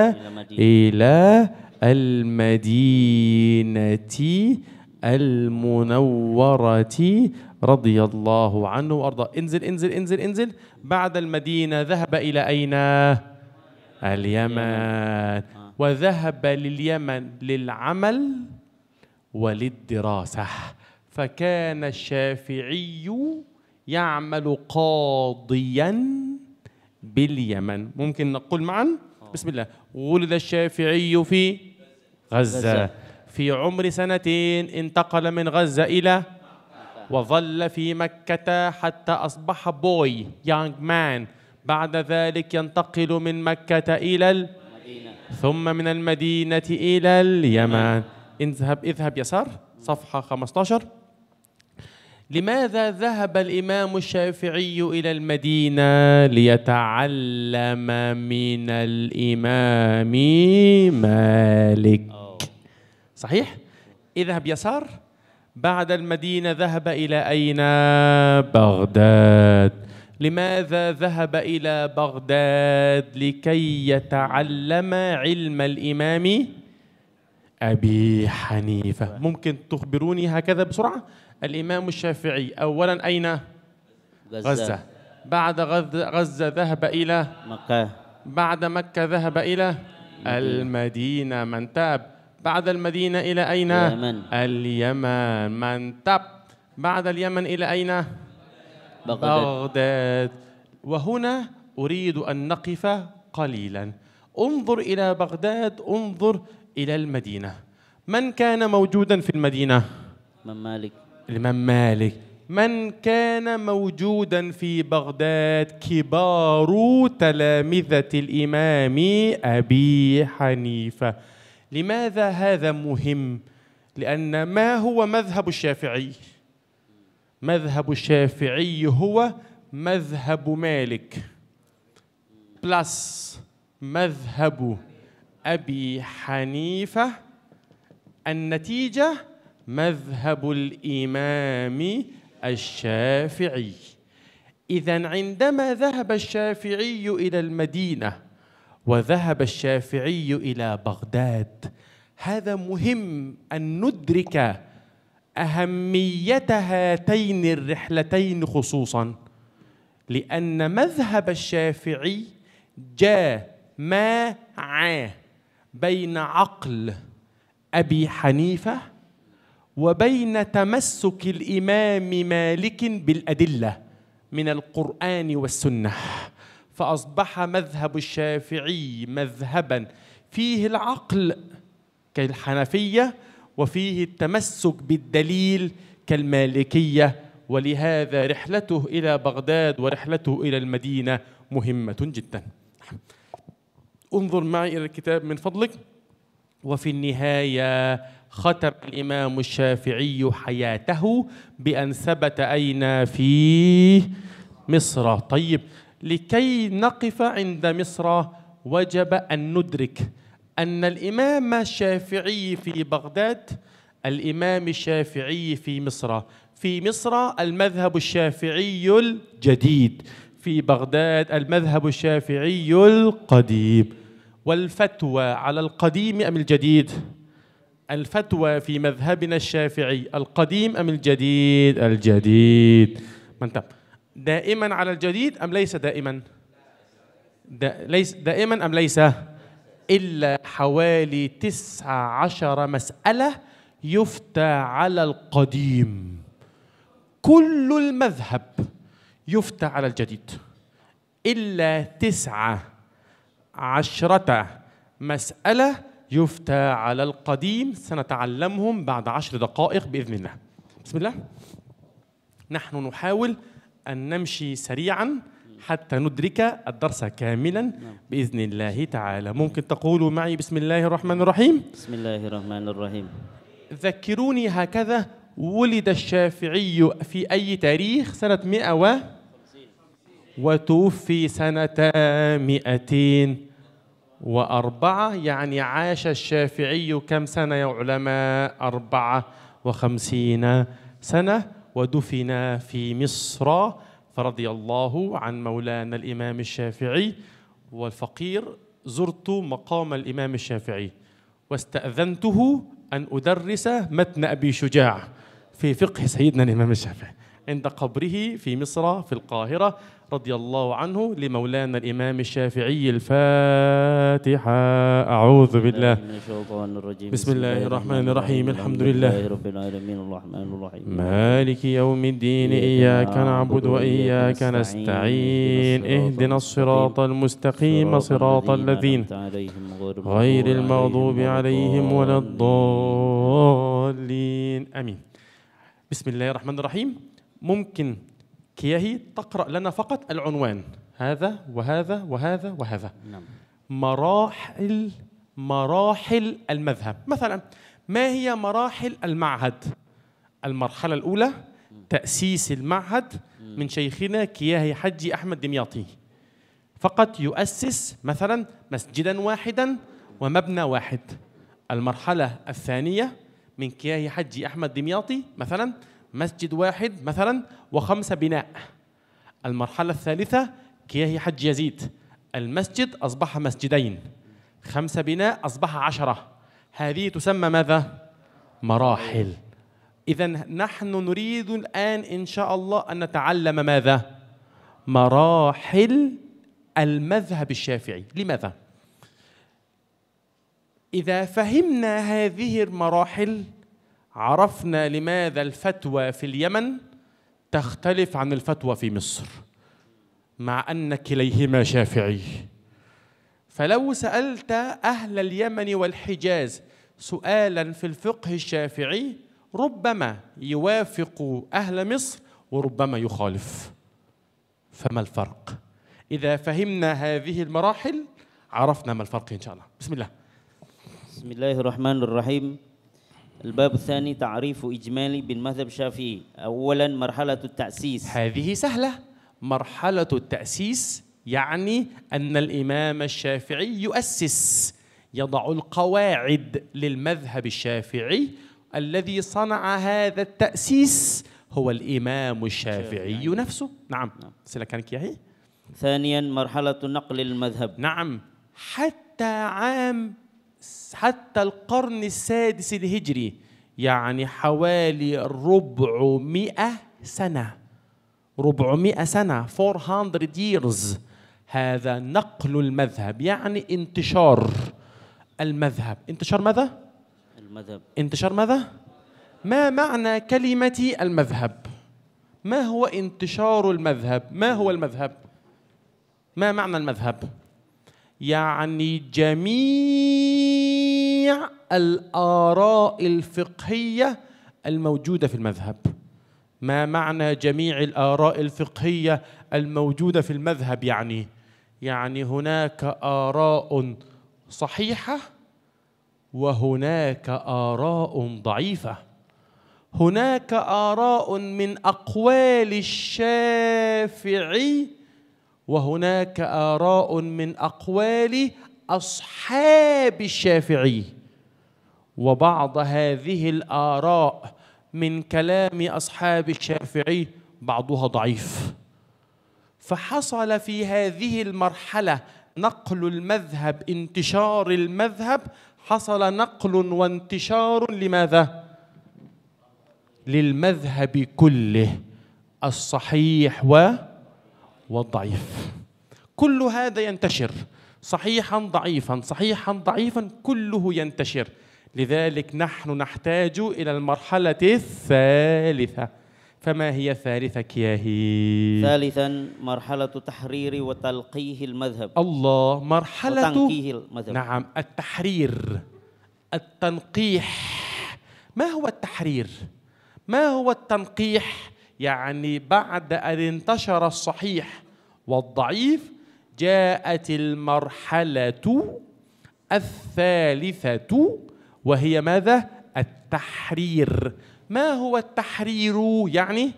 A: إلى المدينة المنورة رضي الله عنه وأرضاه انزل انزل انزل انزل بعد المدينة ذهب إلى أين؟ اليمن آه. وذهب لليمن للعمل وللدراسة فكان الشافعي يعمل قاضيا باليمن ممكن نقول معا آه. بسم الله ولد الشافعي في غزة في عمر سنتين انتقل من غزة إلى وظل في مكة حتى أصبح بوي يانج مان بعد ذلك ينتقل من مكة إلى المدينة ثم من المدينة إلى اليمن اذهب اذهب يسار صفحة 15 لماذا ذهب الإمام الشافعي إلى المدينة ليتعلم من الإمام مالك صحيح؟ اذهب يسار بعد المدينة ذهب إلى أين؟ بغداد لماذا ذهب إلى بغداد لكي يتعلم علم الإمام أبي حنيفة ممكن تخبروني هكذا بسرعة الإمام الشافعي أولا أين؟ غزة, غزة. بعد غزة, غزة ذهب إلى مكة بعد مكة ذهب إلى المدينة من تاب بعد المدينة إلى أين؟ اليمن اليمن من تاب بعد اليمن إلى أين؟ بغداد, بغداد. وهنا أريد أن نقف قليلا انظر إلى بغداد انظر إلى المدينة من كان موجودا في المدينة؟ من مالك الإمام مالك من كان موجودا في بغداد كبار تلامذة الإمام أبي حنيفة لماذا هذا مهم؟ لأن ما هو مذهب الشافعي؟ مذهب الشافعي هو مذهب مالك بلس مذهب أبي حنيفة النتيجة مذهب الإمام الشافعي إذا عندما ذهب الشافعي إلى المدينة وذهب الشافعي إلى بغداد هذا مهم أن ندرك أهمية هاتين الرحلتين خصوصا لأن مذهب الشافعي جاء ما بين عقل أبي حنيفة وبين تمسك الامام مالك بالادله من القران والسنه فاصبح مذهب الشافعي مذهبا فيه العقل كالحنفيه وفيه التمسك بالدليل كالمالكيه ولهذا رحلته الى بغداد ورحلته الى المدينه مهمه جدا انظر معي الى الكتاب من فضلك وفي النهايه ختم الإمام الشافعي حياته بأن ثبت أين في مصر طيب لكي نقف عند مصر وجب أن ندرك أن الإمام الشافعي في بغداد الإمام الشافعي في مصر في مصر المذهب الشافعي الجديد في بغداد المذهب الشافعي القديم والفتوى على القديم أم الجديد؟ الفتوى في مذهبنا الشافعي القديم أم الجديد الجديد ما انت دائما على الجديد أم ليس دائما دا ليس دائما أم ليس إلا حوالي تسعة عشر مسألة يفتى على القديم كل المذهب يفتى على الجديد إلا تسعة عشرة مسألة يفتى على القديم سنتعلمهم بعد عشر دقائق بإذن الله بسم الله نحن نحاول أن نمشي سريعا حتى ندرك الدرس كاملا نعم. بإذن الله تعالى ممكن تقولوا معي بسم الله الرحمن الرحيم بسم الله الرحمن الرحيم ذكروني هكذا ولد الشافعي في أي تاريخ سنة 100 و وتوفي سنة 200 وأربعة يعني عاش الشافعي كم سنة يا علماء أربعة وخمسين سنة ودفن في مصر فرضي الله عن مولانا الإمام الشافعي والفقير زرت مقام الإمام الشافعي واستأذنته أن أدرس متن أبي شجاع في فقه سيدنا الإمام الشافعي عند قبره في مصر في القاهرة رضي الله عنه لمولانا الإمام الشافعي الفاتحة أعوذ بالله بسم الله الرحمن الرحيم الحمد لله رب
B: العالمين الرحمن الرحيم
A: مالك يوم الدين إياك نعبد وإياك نستعين اهدنا الصراط المستقيم صراط الذين غير المغضوب عليهم ولا الضالين آمين بسم الله الرحمن الرحيم ممكن كيهي تقرأ لنا فقط العنوان هذا وهذا وهذا وهذا نعم. مراحل مراحل المذهب مثلا ما هي مراحل المعهد المرحلة الأولى تأسيس المعهد من شيخنا كياهي حجي أحمد دمياطي فقط يؤسس مثلا مسجدا واحدا ومبنى واحد المرحلة الثانية من كياهي حجي أحمد دمياطي مثلا مسجد واحد مثلا وخمسة بناء المرحلة الثالثة كيه حج يزيد المسجد أصبح مسجدين خمسة بناء أصبح عشرة هذه تسمى ماذا؟ مراحل إذا نحن نريد الآن إن شاء الله أن نتعلم ماذا؟ مراحل المذهب الشافعي لماذا؟ إذا فهمنا هذه المراحل عرفنا لماذا الفتوى في اليمن تختلف عن الفتوى في مصر مع ان كليهما شافعي فلو سالت اهل اليمن والحجاز سؤالا في الفقه الشافعي ربما يوافق اهل مصر وربما يخالف فما الفرق اذا فهمنا هذه المراحل عرفنا ما الفرق ان شاء الله بسم الله
B: بسم الله الرحمن الرحيم الباب الثاني تعريف
A: إجمالي بالمذهب الشافعي أولا مرحلة التأسيس هذه سهلة مرحلة التأسيس يعني أن الإمام الشافعي يؤسس يضع القواعد للمذهب الشافعي الذي صنع هذا التأسيس هو الإمام الشافعي نفسه نعم نعم. سلكانك يحيى ثانيا مرحلة نقل المذهب نعم حتى عام حتى القرن السادس الهجري يعني حوالي 400 سنة 400 سنة 400 years هذا نقل المذهب يعني انتشار المذهب انتشار ماذا؟ المذهب انتشار ماذا؟ ما معنى كلمة المذهب؟ ما هو انتشار المذهب؟ ما هو المذهب؟ ما معنى المذهب؟ يعني جميع الآراء الفقهية الموجودة في المذهب ما معنى جميع الآراء الفقهية الموجودة في المذهب يعني يعني هناك آراء صحيحة وهناك آراء ضعيفة هناك آراء من أقوال الشافعي وهناك آراء من أقوال أصحاب الشافعي وبعض هذه الآراء من كلام أصحاب الشافعي بعضها ضعيف فحصل في هذه المرحلة نقل المذهب انتشار المذهب حصل نقل وانتشار لماذا؟ للمذهب كله الصحيح و والضعيف كل هذا ينتشر صحيحا ضعيفا صحيحا ضعيفا كله ينتشر لذلك نحن نحتاج إلى المرحلة الثالثة فما هي الثالثة كياهي؟ ثالثا
B: مرحلة تحرير وتلقيه المذهب
A: الله مرحلة وتنقيه المذهب نعم التحرير التنقيح ما هو التحرير؟ ما هو التنقيح؟ يعني بعد أن انتشر الصحيح والضعيف جاءت المرحلة الثالثة وهي ماذا؟ التحرير ما هو التحرير؟ يعني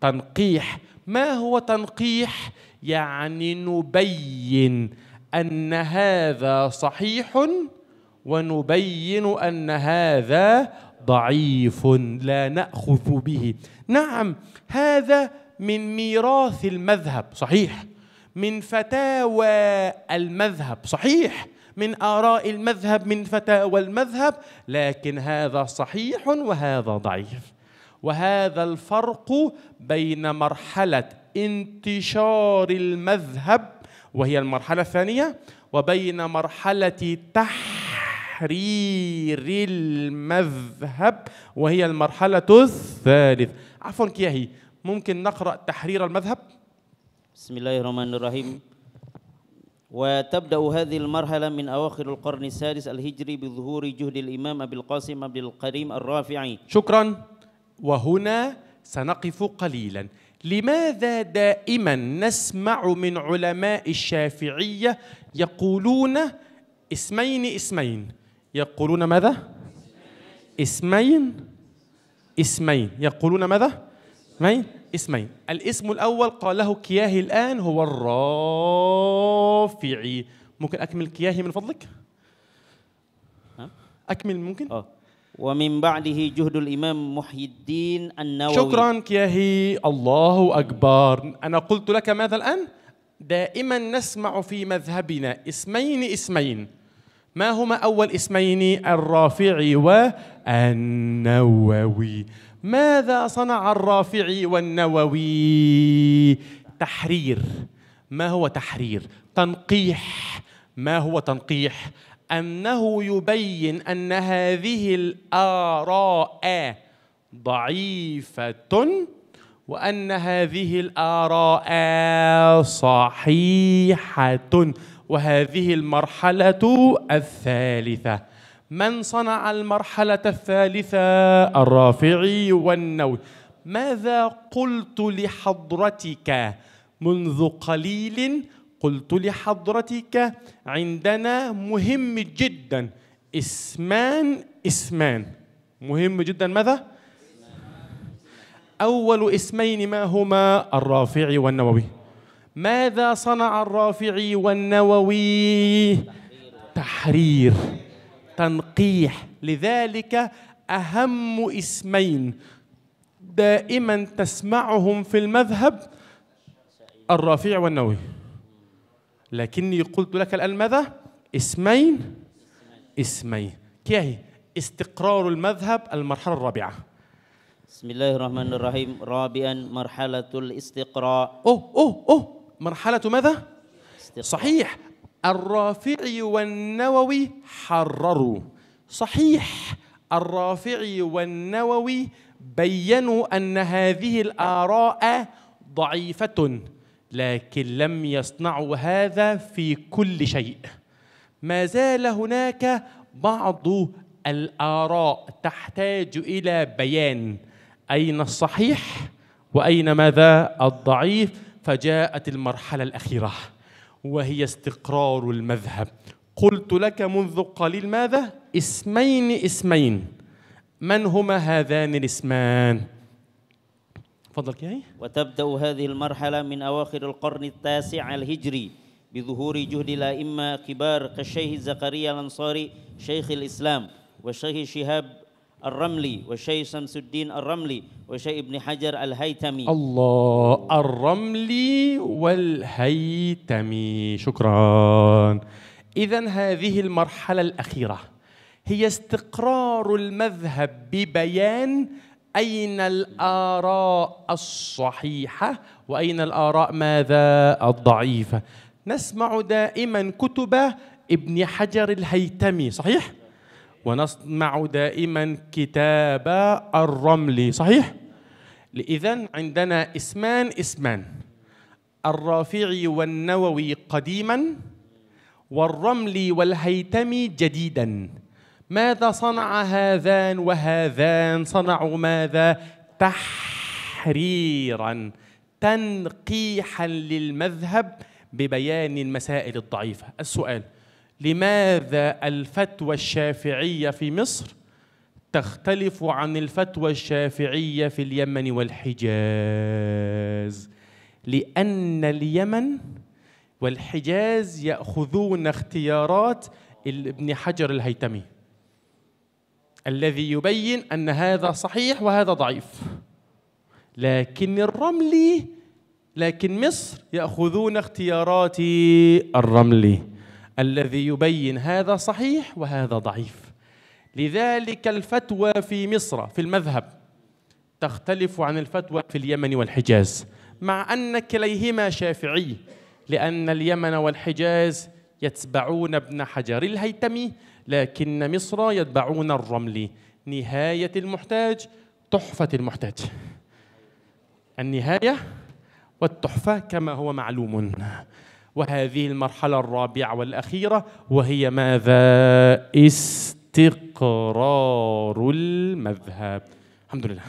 A: تنقيح ما هو تنقيح؟ يعني نبين أن هذا صحيح ونبين أن هذا ضعيف لا ناخذ به نعم هذا من ميراث المذهب صحيح من فتاوى المذهب صحيح من آراء المذهب من فتاوى المذهب لكن هذا صحيح وهذا ضعيف وهذا الفرق بين مرحلة انتشار المذهب وهي المرحلة الثانية وبين مرحلة تحت تحرير المذهب وهي المرحلة الثالثة عفوا كياهي ممكن نقرأ تحرير المذهب
B: بسم الله الرحمن الرحيم وتبدأ هذه المرحلة من أواخر القرن السادس الهجري بظهور جهد الإمام أبي القاسم عبد القريم الرافعي شكرا
A: وهنا سنقف قليلا لماذا دائما نسمع من علماء الشافعية يقولون اسمين اسمين يقولون ماذا اسمين اسمين يقولون ماذا اسمين اسمين الاسم الأول قاله كياهي الآن هو الرافعي ممكن أكمل كياهي من فضلك أكمل ممكن أه. ومن بعده جهد الإمام محي الدين النووي شكرا كياهي الله أكبر أنا قلت لك ماذا الآن دائما نسمع في مذهبنا اسمين اسمين ما هما أول اسمين الرافعي والنووي ماذا صنع الرافعي والنووي تحرير ما هو تحرير تنقيح ما هو تنقيح انه يبين ان هذه الاراء ضعيفه وأن هذه الآراء صحيحة وهذه المرحلة الثالثة من صنع المرحلة الثالثة الرافعي والنوي ماذا قلت لحضرتك منذ قليل قلت لحضرتك عندنا مهم جدا اسمان اسمان مهم جدا ماذا أول اسمين ما هما الرافعي والنووي ماذا صنع الرافعي والنووي تحرير تنقيح لذلك أهم اسمين دائما تسمعهم في المذهب الرافعي والنووي لكني قلت لك الآن ماذا اسمين اسمين كي استقرار المذهب المرحلة الرابعة
B: Bismillahirrahmanirrahim. Rabi'an marhalatul istiqra. Oh oh oh.
A: مرحلة ماذا؟ استقرأ. صحيح الرافعي والنووي حرروا صحيح الرافعي والنووي بينوا أن هذه الآراء ضعيفة لكن لم يصنعوا هذا في كل شيء ما زال هناك بعض الآراء تحتاج إلى بيان أين الصحيح وأين ماذا الضعيف فجاءت المرحلة الأخيرة وهي استقرار المذهب قلت لك منذ قليل ماذا اسمين اسمين من هما هذان الاسمان تفضل كي
B: وتبدا هذه المرحله من اواخر القرن التاسع الهجري بظهور جهد الائمه كبار كالشيخ زكريا الانصاري شيخ الاسلام والشيخ شهاب الرملي والشيخ شمس الدين الرملي والشيخ ابن حجر الهيتمي الله
A: الرملي والهيتمي شكرا إذا هذه المرحلة الأخيرة هي استقرار المذهب ببيان أين الآراء الصحيحة وأين الآراء ماذا الضعيفة نسمع دائما كتب ابن حجر الهيتمي صحيح؟ ونصنع دائما كتاب الرمل صحيح إذا عندنا اسمان اسمان الرافعي والنووي قديما والرمل والهيتم جديدا ماذا صنع هذان وهذان صنعوا ماذا تحريرا تنقيحا للمذهب ببيان المسائل الضعيفه السؤال لماذا الفتوى الشافعية في مصر تختلف عن الفتوى الشافعية في اليمن والحجاز لأن اليمن والحجاز يأخذون اختيارات ابن حجر الهيتمي الذي يبين أن هذا صحيح وهذا ضعيف لكن الرملي لكن مصر يأخذون اختيارات الرملي الذي يبين هذا صحيح وهذا ضعيف لذلك الفتوى في مصر في المذهب تختلف عن الفتوى في اليمن والحجاز مع أن كليهما شافعي لأن اليمن والحجاز يتبعون ابن حجر الهيتمي لكن مصر يتبعون الرملي نهاية المحتاج تحفة المحتاج النهاية والتحفة كما هو معلوم وهذه المرحلة الرابعة والأخيرة وهي ماذا؟ استقرار المذهب الحمد لله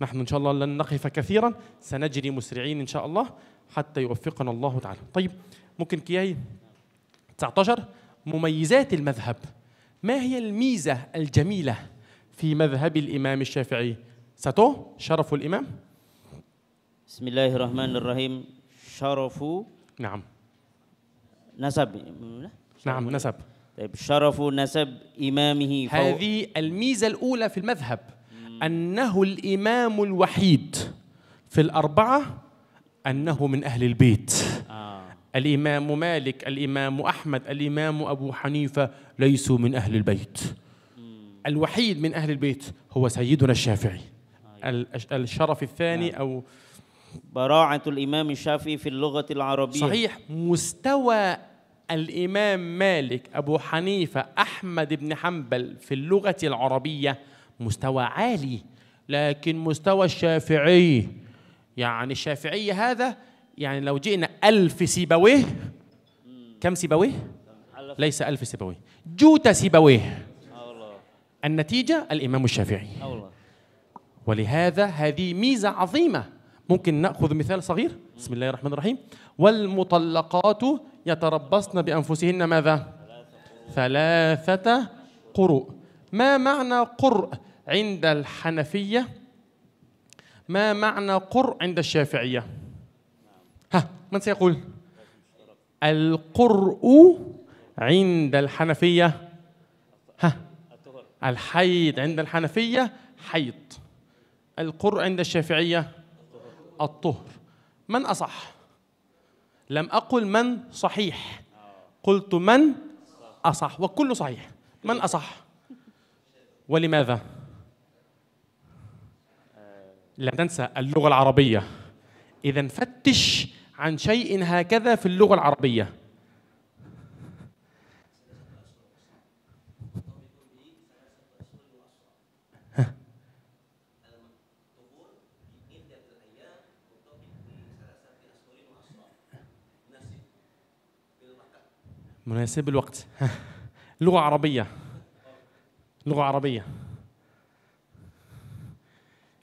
A: نحن إن شاء الله لن نقف كثيرا سنجري مسرعين إن شاء الله حتى يوفقنا الله تعالى طيب ممكن كياي 19 مميزات المذهب ما هي الميزة الجميلة في مذهب الإمام الشافعي ساتو شرف الإمام بسم الله الرحمن الرحيم
B: شرف نعم
A: نسب نعم نسب طيب شرف نسب إمامه هذه الميزة الأولى في المذهب أنه الإمام الوحيد في الأربعة أنه من أهل البيت آه. الإمام مالك الإمام أحمد الإمام أبو حنيفة ليسوا من أهل البيت الوحيد من أهل البيت هو سيدنا الشافعي آه. الشرف الثاني نعم. أو براعة الإمام الشافعي في اللغة العربية صحيح مستوى الإمام مالك أبو حنيفة أحمد بن حنبل في اللغة العربية مستوى عالي لكن مستوى الشافعي يعني الشافعي هذا يعني لو جئنا ألف سيبويه كم سيبويه؟ ليس ألف سيبويه جوت سيبويه النتيجة الإمام الشافعي ولهذا هذه ميزة عظيمة ممكن ناخذ مثال صغير بسم الله الرحمن الرحيم والمطلقات يتربصن بانفسهن ماذا ثلاثه قروء ما معنى قرء عند الحنفيه ما معنى قرء عند الشافعيه ها من سيقول القرء عند الحنفيه ها الحيض عند الحنفيه حيض القرء عند الشافعيه الطهر من أصح؟ لم أقل من صحيح قلت من أصح وكل صحيح من أصح؟ ولماذا؟ لا تنسى اللغة العربية إذا فتش عن شيء هكذا في اللغة العربية مناسب الوقت لغة عربية لغة عربية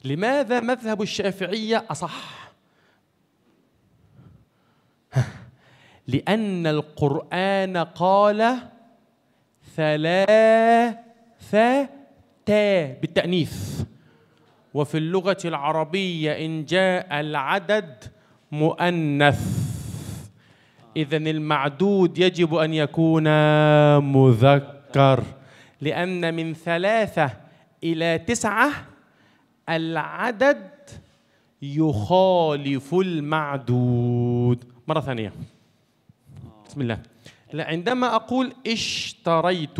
A: لماذا مذهب الشافعية أصح؟ لأن القرآن قال ثلاثة تا بالتأنيث وفي اللغة العربية إن جاء العدد مؤنث إذا المعدود يجب أن يكون مذكر لأن من ثلاثة إلى تسعة العدد يخالف المعدود مرة ثانية بسم الله لا عندما أقول اشتريت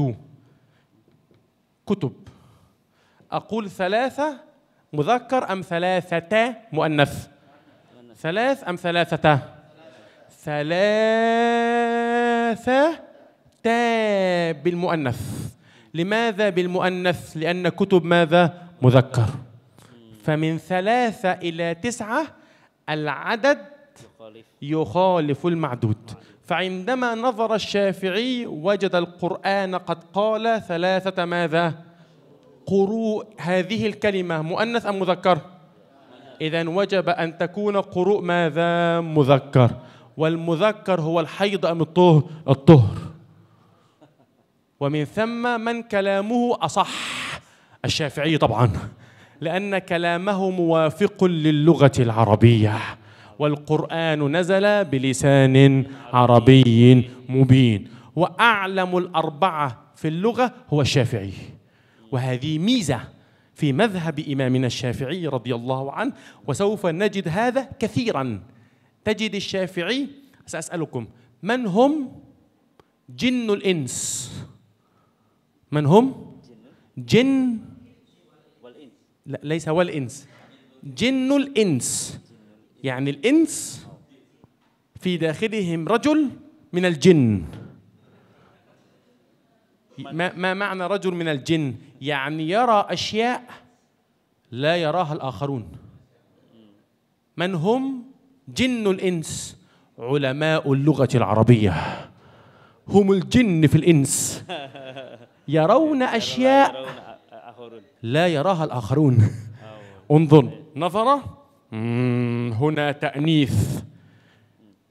A: كتب أقول ثلاثة مذكر أم ثلاثة مؤنث ثلاث أم ثلاثة ثلاثة تا بالمؤنث لماذا بالمؤنث لأن كتب ماذا مذكر فمن ثلاثة إلى تسعة العدد يخالف المعدود فعندما نظر الشافعي وجد القرآن قد قال ثلاثة ماذا قروء هذه الكلمة مؤنث أم مذكر إذا وجب أن تكون قروء ماذا مذكر والمذكر هو الحيض أم الطهر الطهر ومن ثم من كلامه أصح الشافعي طبعا لأن كلامه موافق للغة العربية والقرآن نزل بلسان عربي مبين وأعلم الأربعة في اللغة هو الشافعي وهذه ميزة في مذهب إمامنا الشافعي رضي الله عنه وسوف نجد هذا كثيرا تجد الشافعي سأسألكم من هم جن الإنس من هم جن لا ليس والإنس الإنس جن الإنس يعني الإنس في داخلهم رجل من الجن ما, ما معنى رجل من الجن يعني يرى أشياء لا يراها الآخرون من هم جن الإنس علماء اللغة العربية هم الجن في الإنس يرون أشياء لا يراها الآخرون انظر إيه. نظر هنا تأنيث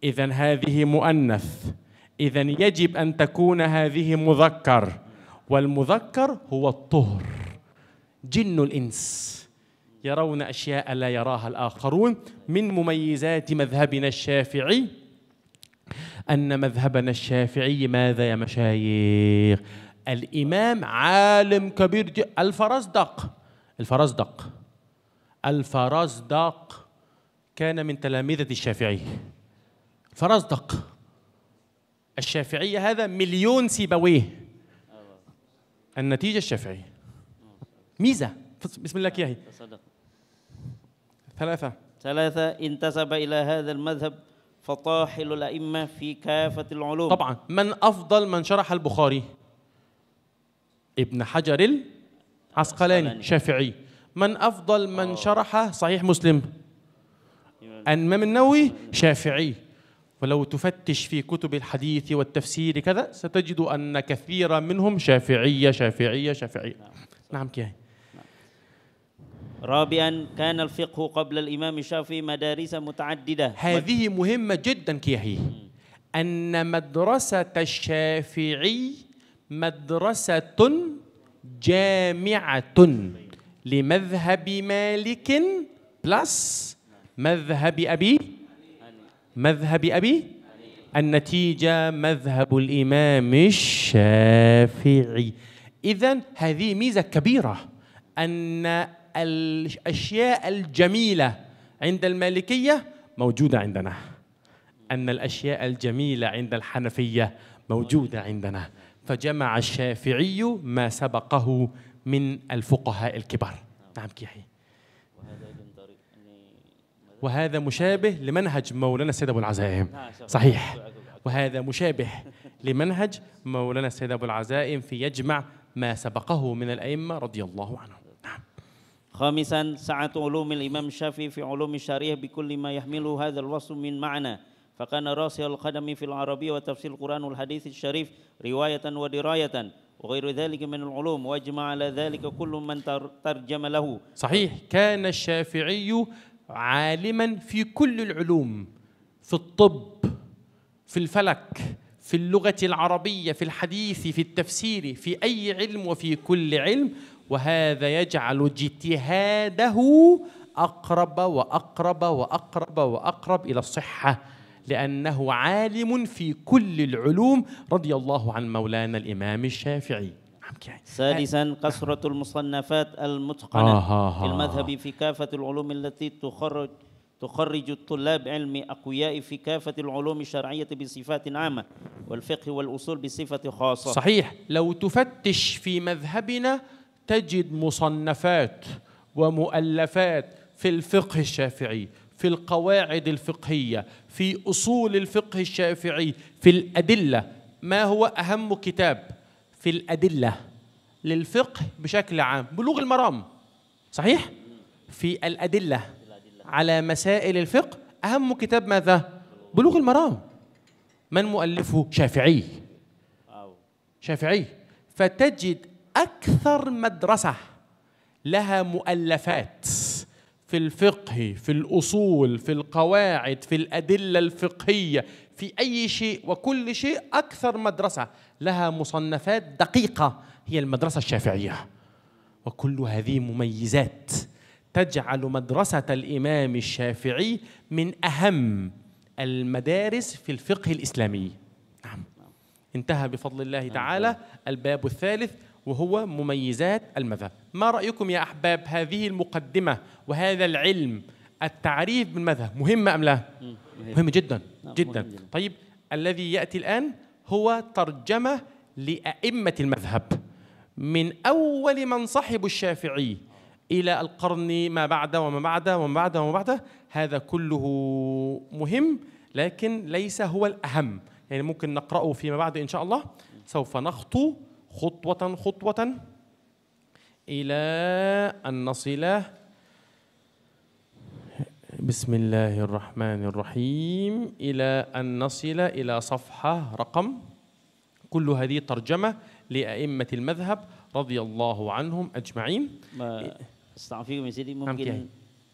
A: إذا هذه مؤنث إذا يجب أن تكون هذه مذكر والمذكر هو الطهر جن الإنس يرون أشياء لا يراها الآخرون من مميزات مذهبنا الشافعي أن مذهبنا الشافعي ماذا يا مشايخ الإمام عالم كبير الفرزدق الفرزدق الفرزدق كان من تلامذة الشافعي الفرزدق الشافعية هذا مليون سيبويه النتيجة الشافعية ميزة بسم الله كيهي
B: ثلاثة ثلاثة انتسب إلى هذا المذهب فطاحل الأئمة في كافة العلوم طبعا
A: من أفضل من شرح البخاري ابن حجر العسقلاني شافعي من أفضل من آه. شرح صحيح مسلم الإمام النووي شافعي ولو تفتش في كتب الحديث والتفسير كذا ستجد أن كثيرا منهم شافعية شافعية شافعية نعم, نعم
B: رابعا كان الفقه قبل الإمام الشافعي مدارس متعددة هذه مهمة جدا
A: كيهي أن مدرسة الشافعي مدرسة جامعة لمذهب مالك بلس مذهب أبي مذهب أبي النتيجة مذهب الإمام الشافعي إذا هذه ميزة كبيرة أن الاشياء الجميله عند المالكيه موجوده عندنا ان الاشياء الجميله عند الحنفيه موجوده عندنا فجمع الشافعي ما سبقه من الفقهاء الكبار نعم كيحي وهذا مشابه لمنهج مولانا السيد ابو العزائم نعم، صحيح وهذا مشابه لمنهج مولانا السيد ابو العزائم في يجمع ما سبقه من الائمه رضي الله عنهم خامسا
B: سعة علوم الإمام الشافعي في علوم الشريعة بكل ما يحمله هذا الوصف من معنى فكان راس القدم في العربية وتفسير القرآن والحديث الشريف رواية ودراية وغير ذلك من العلوم واجمع على ذلك كل من ترجم له
A: صحيح كان الشافعي عالما في كل العلوم في الطب في الفلك في اللغة العربية في الحديث في التفسير في أي علم وفي كل علم وهذا يجعل اجتهاده أقرب وأقرب وأقرب وأقرب إلى الصحة لأنه عالم في كل العلوم رضي الله عن مولانا الإمام الشافعي سادسا نعم، يعني. كثرة المصنفات المتقنة آه، في المذهب
B: في كافة العلوم التي تخرج تخرج الطلاب علم أقوياء في كافة العلوم الشرعية بصفات عامة والفقه والأصول بصفة خاصة صحيح
A: لو تفتش في مذهبنا تجد مصنفات ومؤلفات في الفقه الشافعي في القواعد الفقهيه في اصول الفقه الشافعي في الادله ما هو اهم كتاب في الادله للفقه بشكل عام بلوغ المرام صحيح في الادله على مسائل الفقه اهم كتاب ماذا بلوغ المرام من مؤلفه شافعي شافعي فتجد أكثر مدرسة لها مؤلفات في الفقه في الأصول في القواعد في الأدلة الفقهية في أي شيء وكل شيء أكثر مدرسة لها مصنفات دقيقة هي المدرسة الشافعية وكل هذه مميزات تجعل مدرسة الإمام الشافعي من أهم المدارس في الفقه الإسلامي نعم انتهى بفضل الله تعالى نعم. الباب الثالث وهو مميزات المذهب ما رأيكم يا أحباب هذه المقدمة وهذا العلم التعريف بالمذهب مهم أم لا؟ نعم، مهم جدا جدا طيب الذي يأتي الآن هو ترجمة لأئمة المذهب من أول من صحب الشافعي إلى القرن ما بعد وما بعد وما بعد وما بعد هذا كله مهم لكن ليس هو الأهم يعني ممكن نقرأه فيما بعد إن شاء الله سوف نخطو خطوة خطوة إلى أن نصل بسم الله الرحمن الرحيم إلى أن نصل إلى صفحة رقم كل هذه ترجمة لأئمة المذهب رضي الله عنهم أجمعين ما استعفيكم يا سيدي نعم، ممكن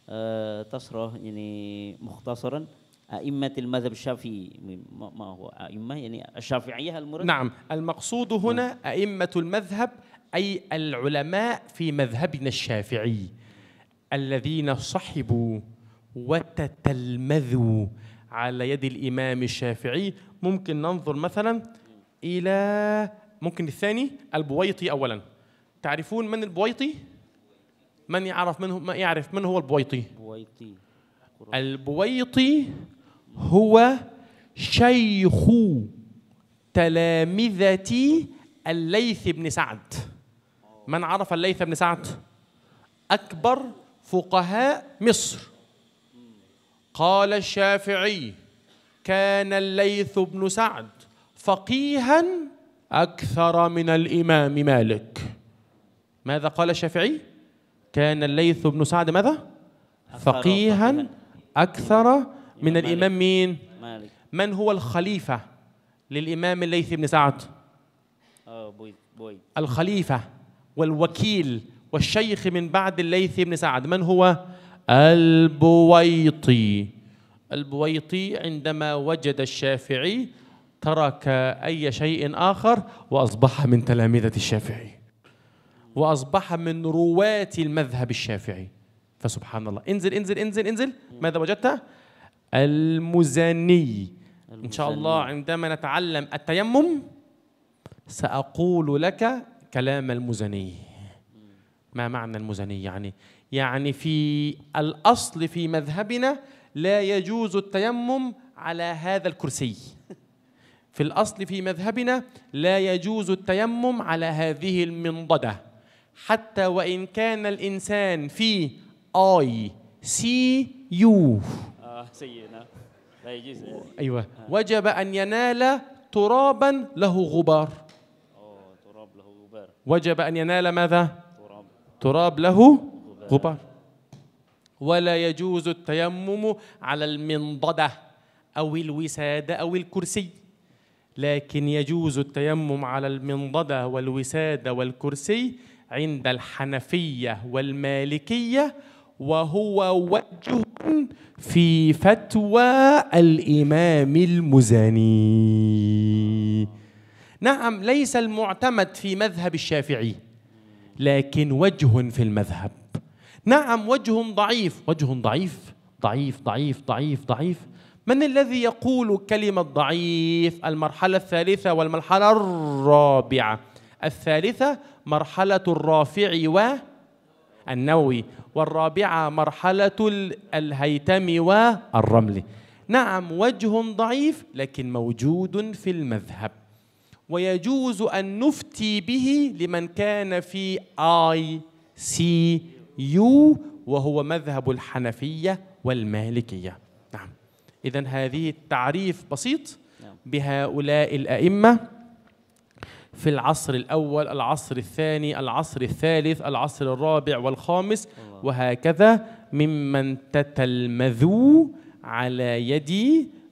B: آه يعني مختصرا أئمة المذهب الشافعي
A: ما هو أئمة يعني الشافعية المرد نعم المقصود هنا نعم. أئمة المذهب أي العلماء في مذهبنا الشافعي الذين صحبوا وتتلمذوا على يد الإمام الشافعي ممكن ننظر مثلا إلى ممكن الثاني البويطي أولا تعرفون من البويطي؟ من يعرف من هو ما يعرف من هو البويطي؟ البويطي البويطي هو شيخ تلامذة الليث بن سعد من عرف الليث بن سعد أكبر فقهاء مصر قال الشافعي كان الليث بن سعد فقيها أكثر من الإمام مالك ماذا قال الشافعي؟ كان الليث بن سعد ماذا؟ فقيها أكثر من الإمام مين؟ مالك من هو الخليفة للإمام الليث بن سعد؟ آه، الخليفة والوكيل والشيخ من بعد الليث بن سعد من هو؟ البويطي البويطي عندما وجد الشافعي ترك أي شيء آخر وأصبح من تلامذة الشافعي وأصبح من رواة المذهب الشافعي فسبحان الله انزل انزل انزل انزل ماذا وجدت؟ المزني ان شاء الله عندما نتعلم التيمم ساقول لك كلام المزني ما معنى المزني يعني يعني في الاصل في مذهبنا لا يجوز التيمم على هذا الكرسي في الاصل في مذهبنا لا يجوز التيمم على هذه المنضده حتى وان كان الانسان في اي سي يو سيئنا لا يجوز أيوة وجب أن ينال ترابا له غبار أوه تراب له غبار وجب أن ينال ماذا؟ تراب تراب له غبار. ولا يجوز التيمم على المنضدة أو الوسادة أو الكرسي لكن يجوز التيمم على المنضدة والوسادة والكرسي عند الحنفية والمالكية وهو وجه في فتوى الإمام المزني نعم ليس المعتمد في مذهب الشافعي لكن وجه في المذهب نعم وجه ضعيف وجه ضعيف ضعيف ضعيف ضعيف ضعيف من الذي يقول كلمة ضعيف المرحلة الثالثة والمرحلة الرابعة الثالثة مرحلة الرافع و النووي والرابعة مرحلة الهيتم والرملي نعم وجه ضعيف لكن موجود في المذهب ويجوز أن نفتي به لمن كان في آي سي يو وهو مذهب الحنفية والمالكية نعم إذا هذه التعريف بسيط نعم. بهؤلاء الأئمة في العصر الأول العصر الثاني العصر الثالث العصر الرابع والخامس وهكذا ممن تتلمذوا على يد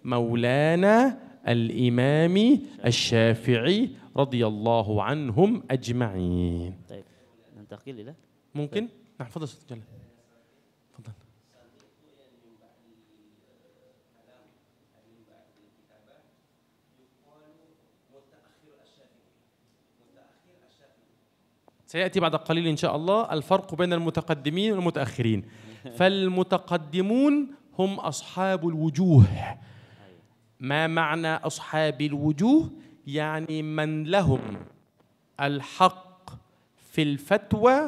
A: مولانا الإمام الشافعي رضي الله عنهم أجمعين طيب ننتقل إلى ممكن؟ نعم تفضل سيأتي بعد قليل إن شاء الله الفرق بين المتقدمين والمتأخرين فالمتقدمون هم أصحاب الوجوه ما معنى أصحاب الوجوه؟ يعني من لهم الحق في الفتوى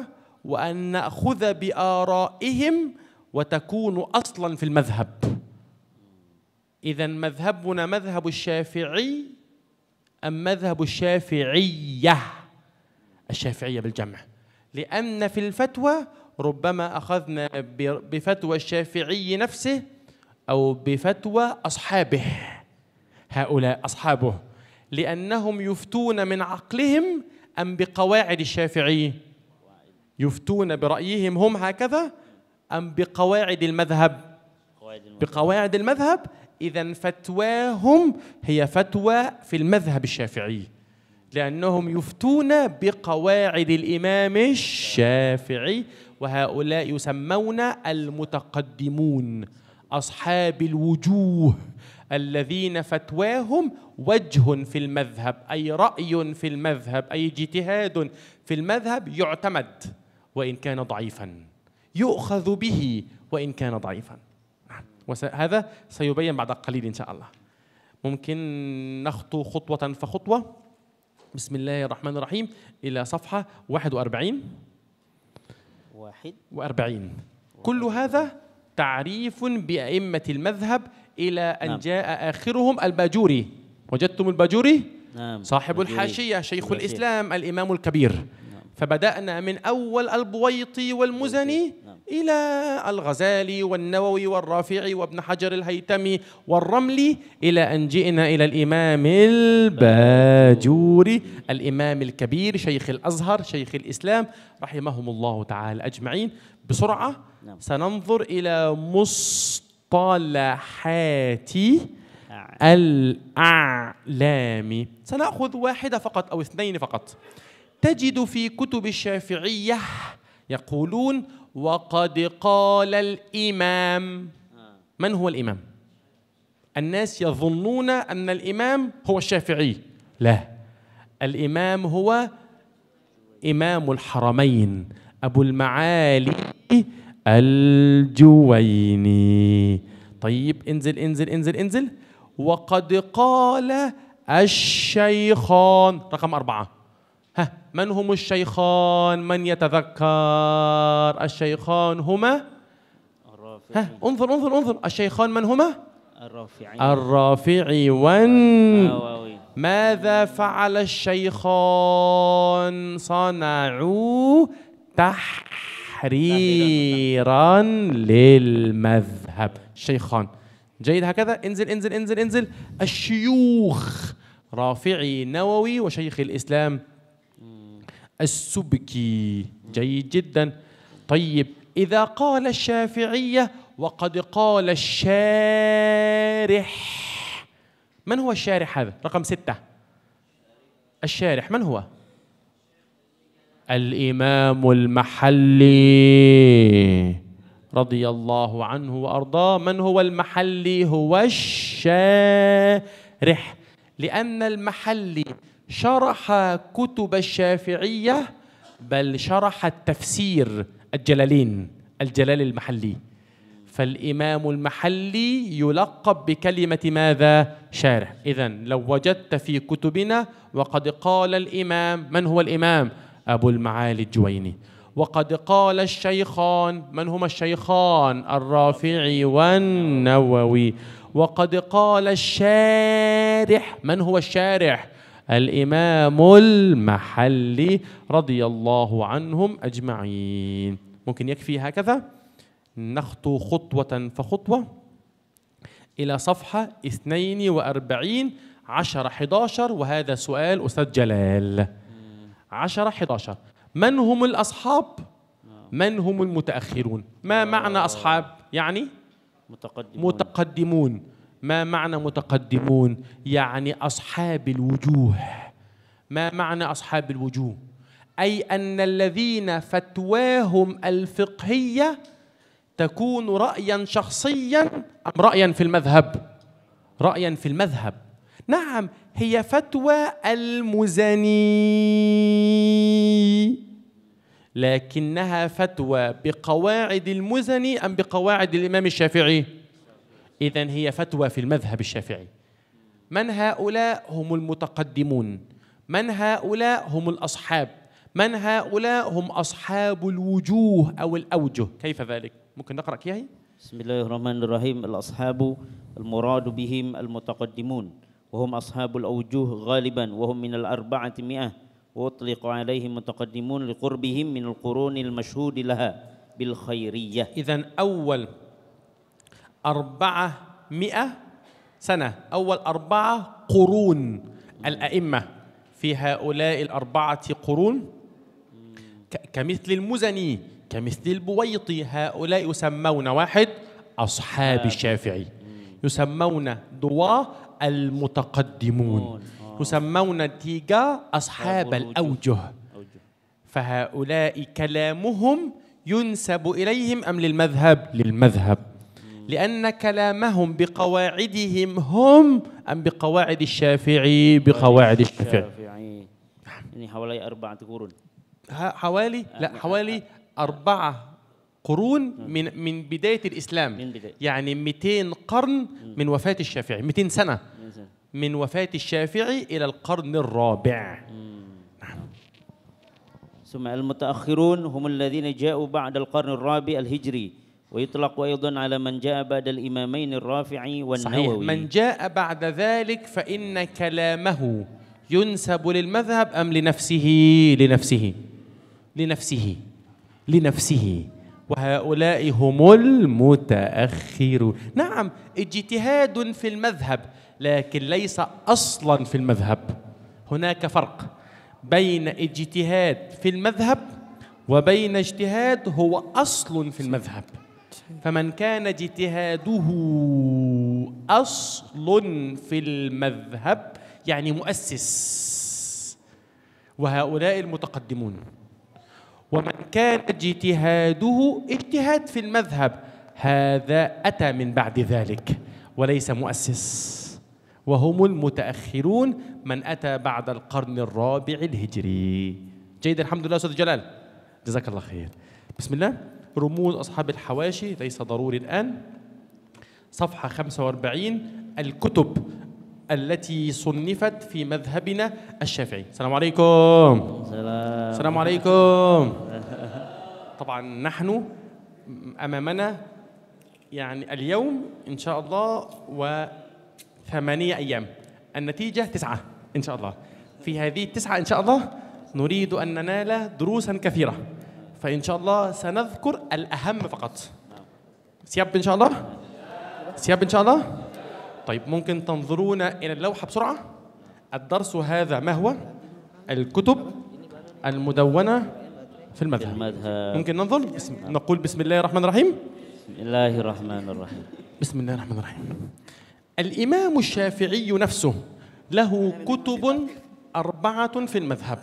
A: وأن نأخذ بآرائهم وتكون أصلا في المذهب إذا مذهبنا مذهب الشافعي أم مذهب الشافعية؟ الشافعية بالجمع لأن في الفتوى ربما أخذنا بفتوى الشافعي نفسه أو بفتوى أصحابه هؤلاء أصحابه لأنهم يفتون من عقلهم أم بقواعد الشافعي يفتون برأيهم هم هكذا أم بقواعد المذهب بقواعد المذهب إذا فتواهم هي فتوى في المذهب الشافعي لأنهم يفتون بقواعد الإمام الشافعي وهؤلاء يسمون المتقدمون أصحاب الوجوه الذين فتواهم وجه في المذهب أي رأي في المذهب أي اجتهاد في المذهب يعتمد وإن كان ضعيفا يؤخذ به وإن كان ضعيفا نعم. وهذا سيبين بعد قليل إن شاء الله ممكن نخطو خطوة فخطوة بسم الله الرحمن الرحيم إلى صفحة 41 واحد وأربعين كل هذا تعريف بأئمة المذهب إلى أن نعم. جاء آخرهم الباجوري وجدتم الباجوري نعم. صاحب الحاشية شيخ الإسلام الإمام الكبير نعم. فبدأنا من أول البويطي والمزني نعم. إلى الغزالي والنووي والرافعي وابن حجر الهيتمي والرملي إلى أن جئنا إلى الإمام الباجوري الإمام الكبير شيخ الأزهر شيخ الإسلام رحمهم الله تعالى أجمعين بسرعة نعم. سننظر إلى مصطلحات الأعلام سنأخذ واحدة فقط أو اثنين فقط تجد في كتب الشافعية يقولون وقد قال الإمام من هو الإمام؟ الناس يظنون أن الإمام هو الشافعي لا الإمام هو إمام الحرمين أبو المعالي الجويني طيب انزل انزل انزل انزل وقد قال الشيخان رقم أربعة ها من هم الشيخان من يتذكر الشيخان هما ها انظر انظر انظر الشيخان من هما الرافعي الرافعي ون ماذا فعل الشيخان صنعوا تحريرا للمذهب الشيخان جيد هكذا انزل انزل انزل انزل الشيوخ رافعي نووي وشيخ الإسلام السبكي جيد جدا طيب إذا قال الشافعية وقد قال الشارح من هو الشارح هذا رقم ستة الشارح من هو الإمام المحلي رضي الله عنه وأرضاه من هو المحلي هو الشارح لأن المحلي شرح كتب الشافعية بل شرح التفسير الجلالين الجلال المحلي فالإمام المحلي يلقب بكلمة ماذا؟ شارح إذا لو وجدت في كتبنا وقد قال الإمام من هو الإمام؟ أبو المعالي الجويني وقد قال الشيخان من هما الشيخان الرافعي والنووي وقد قال الشارح من هو الشارح الإمام المحلي رضي الله عنهم أجمعين ممكن يكفي هكذا نخطو خطوة فخطوة إلى صفحة 42 10 11 وهذا سؤال أستاذ جلال 10 11 من هم الأصحاب؟ من هم المتأخرون؟ ما معنى أصحاب؟ يعني متقدمون متقدمون ما معنى متقدمون يعني اصحاب الوجوه ما معنى اصحاب الوجوه اي ان الذين فتواهم الفقهيه تكون رايا شخصيا ام رايا في المذهب رايا في المذهب نعم هي فتوى المزني لكنها فتوى بقواعد المزني ام بقواعد الامام الشافعي إذا هي فتوى في المذهب الشافعي من هؤلاء هم المتقدمون من هؤلاء هم الأصحاب من هؤلاء هم أصحاب الوجوه أو الأوجه كيف ذلك؟ ممكن نقرأ كيهي؟ بسم الله الرحمن الرحيم الأصحاب المراد بهم المتقدمون
B: وهم أصحاب الأوجه غالبا وهم من الأربعة مئة وأطلق عليهم متقدمون لقربهم من القرون المشهود لها بالخيرية إذا
A: أول أربعمائة سنة أول أربعة قرون الأئمة في هؤلاء الأربعة قرون كمثل المزني كمثل البويطي هؤلاء يسمون واحد أصحاب آه. الشافعي يسمون دواء المتقدمون آه. يسمون تيجا أصحاب الأوجه فهؤلاء كلامهم ينسب إليهم أم للمذهب للمذهب لأن كلامهم بقواعدهم هم أم بقواعد الشافعي بقواعد الشافعي يعني حوالي أربعة قرون حوالي آه، لا حوالي أربعة قرون من من بداية الإسلام من بداية. يعني 200 قرن من وفاة الشافعي 200 سنة من وفاة الشافعي إلى القرن الرابع
B: نعم. ثم المتأخرون هم الذين جاءوا بعد القرن الرابع الهجري ويطلق أيضا على من جاء بعد الإمامين الرافعي والنووي صحيح من
A: جاء بعد ذلك فإن كلامه ينسب للمذهب أم لنفسه لنفسه لنفسه لنفسه وهؤلاء هم المتأخرون نعم اجتهاد في المذهب لكن ليس أصلا في المذهب هناك فرق بين اجتهاد في المذهب وبين اجتهاد هو أصل في المذهب فمن كان اجتهاده أصل في المذهب يعني مؤسس وهؤلاء المتقدمون ومن كان اجتهاده اجتهاد في المذهب هذا أتى من بعد ذلك وليس مؤسس وهم المتأخرون من أتى بعد القرن الرابع الهجري جيد الحمد لله أستاذ جلال جزاك الله خير بسم الله رموز أصحاب الحواشي ليس ضروري الآن صفحة 45 الكتب التي صنفت في مذهبنا الشافعي السلام عليكم سلام. السلام عليكم طبعا نحن أمامنا يعني اليوم إن شاء الله وثمانية أيام النتيجة تسعة إن شاء الله في هذه التسعة إن شاء الله نريد أن ننال دروسا كثيرة فإن شاء الله سنذكر الأهم فقط سياب إن شاء الله سياب إن شاء الله طيب ممكن تنظرون إلى اللوحة بسرعة الدرس هذا ما هو الكتب المدونة في المذهب, المذهب. ممكن ننظر بسم... نقول بسم الله الرحمن الرحيم بسم الله الرحمن الرحيم بسم الله الرحمن الرحيم الإمام الشافعي نفسه له كتب أربعة في المذهب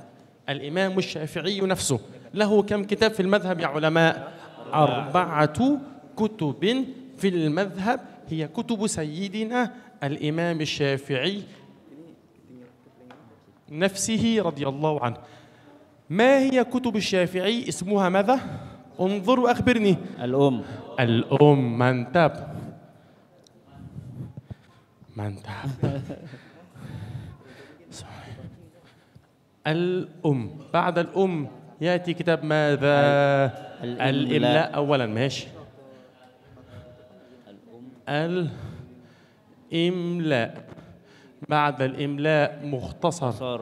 A: الإمام الشافعي نفسه له كم كتاب في المذهب يا علماء أربعة كتب في المذهب هي كتب سيدنا الإمام الشافعي نفسه رضي الله عنه ما هي كتب الشافعي اسمها ماذا انظر وأخبرني الأم الأم من من تاب الأم بعد الأم يأتي كتاب ماذا الإملاء أولا ماشي الإملاء بعد الإملاء مختصر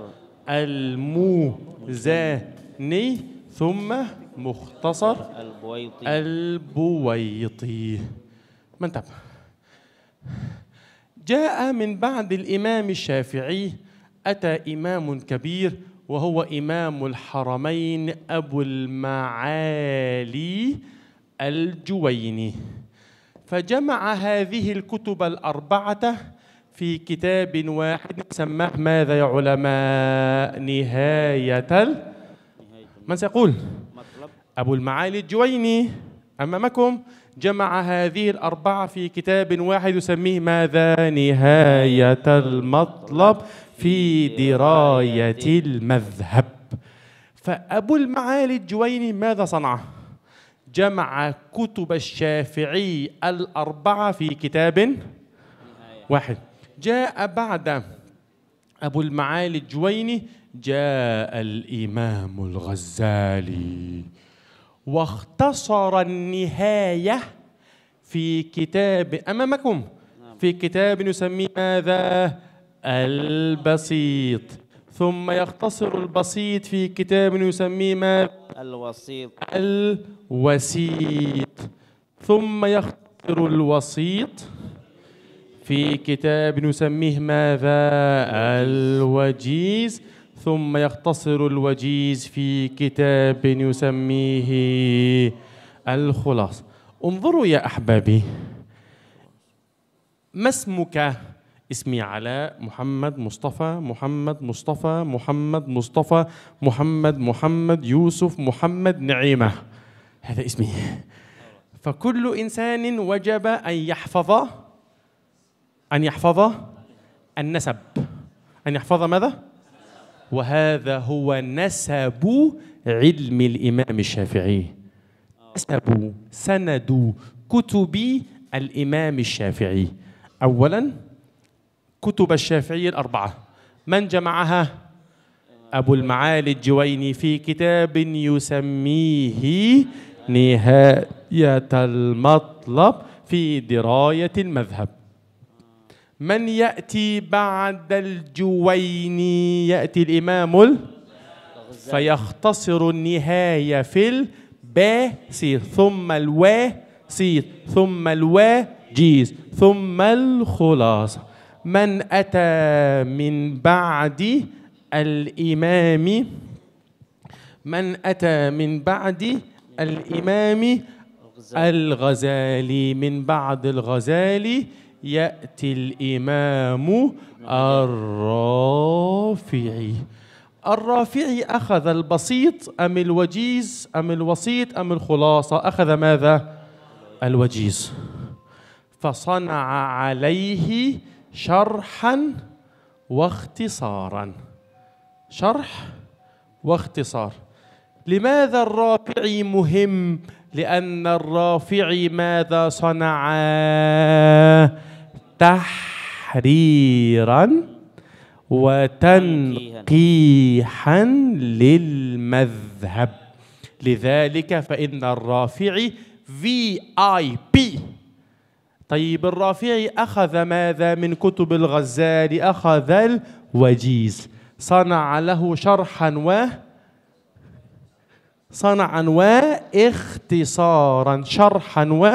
A: الموزاني ثم مختصر البويطي البويطي من تبع جاء من بعد الإمام الشافعي أتى إمام كبير وهو إمام الحرمين أبو المعالي الجويني فجمع هذه الكتب الأربعة في كتاب واحد سماه ماذا يا علماء نهاية من سيقول أبو المعالي الجويني أمامكم جمع هذه الأربعة في كتاب واحد يسميه ماذا نهاية المطلب في دراية المذهب فأبو المعالي الجويني ماذا صنع؟ جمع كتب الشافعي الأربعة في كتاب واحد جاء بعد أبو المعالي الجويني جاء الإمام الغزالي واختصر النهاية في كتاب أمامكم في كتاب نسميه ماذا؟ البسيط ثم يختصر البسيط في كتاب يسميه ما الوسيط الوسيط ثم يختصر الوسيط في كتاب نسميه ماذا الوجيز ثم يختصر الوجيز في كتاب يسميه الخلاص انظروا يا احبابي ما اسمك اسمي علاء محمد مصطفى محمد مصطفى محمد مصطفى محمد محمد يوسف محمد نعيمة هذا اسمي فكل إنسان وجب أن يحفظ أن يحفظ النسب أن يحفظ ماذا؟ وهذا هو نسب علم الإمام الشافعي نسب سند كتب الإمام الشافعي أولاً كتب الشافعي الأربعة من جمعها أبو المعالي الجويني في كتاب يسميه نهاية المطلب في دراية المذهب من يأتي بعد الجويني يأتي الإمام ال... فيختصر النهاية في الباسير ثم الواسير ثم الواجيز ثم الخلاصة من أتى من بعد الإمام من أتى من بعد الإمام الغزالي من بعد الغزالي يأتي الإمام الرافعي الرافعي أخذ البسيط أم الوجيز أم الوسيط أم الخلاصة أخذ ماذا؟ الوجيز فصنع عليه شرحا واختصارا شرح واختصار لماذا الرافعي مهم لأن الرافعي ماذا صنع تحريرا وتنقيحا للمذهب لذلك فإن الرافعي في آي بي طيب الرافعي أخذ ماذا من كتب الغزالي أخذ الوجيز صنع له شرحا و صنعا واختصارا شرحا و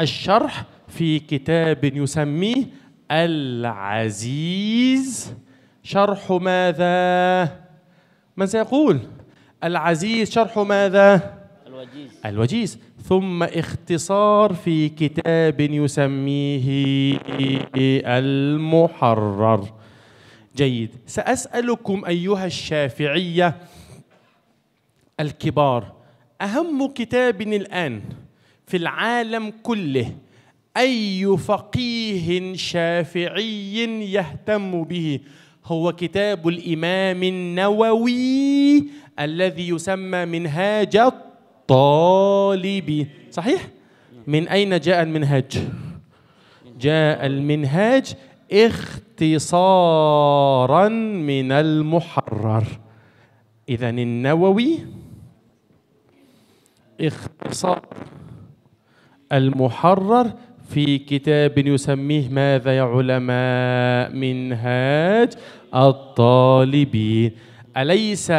A: الشرح في كتاب يسميه العزيز شرح ماذا من سيقول العزيز شرح ماذا الوجيز الوجيز ثم اختصار في كتاب يسميه المحرر جيد سأسألكم أيها الشافعية الكبار أهم كتاب الآن في العالم كله أي فقيه شافعي يهتم به هو كتاب الإمام النووي الذي يسمى منهاج الطالب صحيح من أين جاء المنهاج جاء المنهاج اختصارا من المحرر إذا النووي اختصار المحرر في كتاب يسميه ماذا يا علماء منهاج الطالبين أليس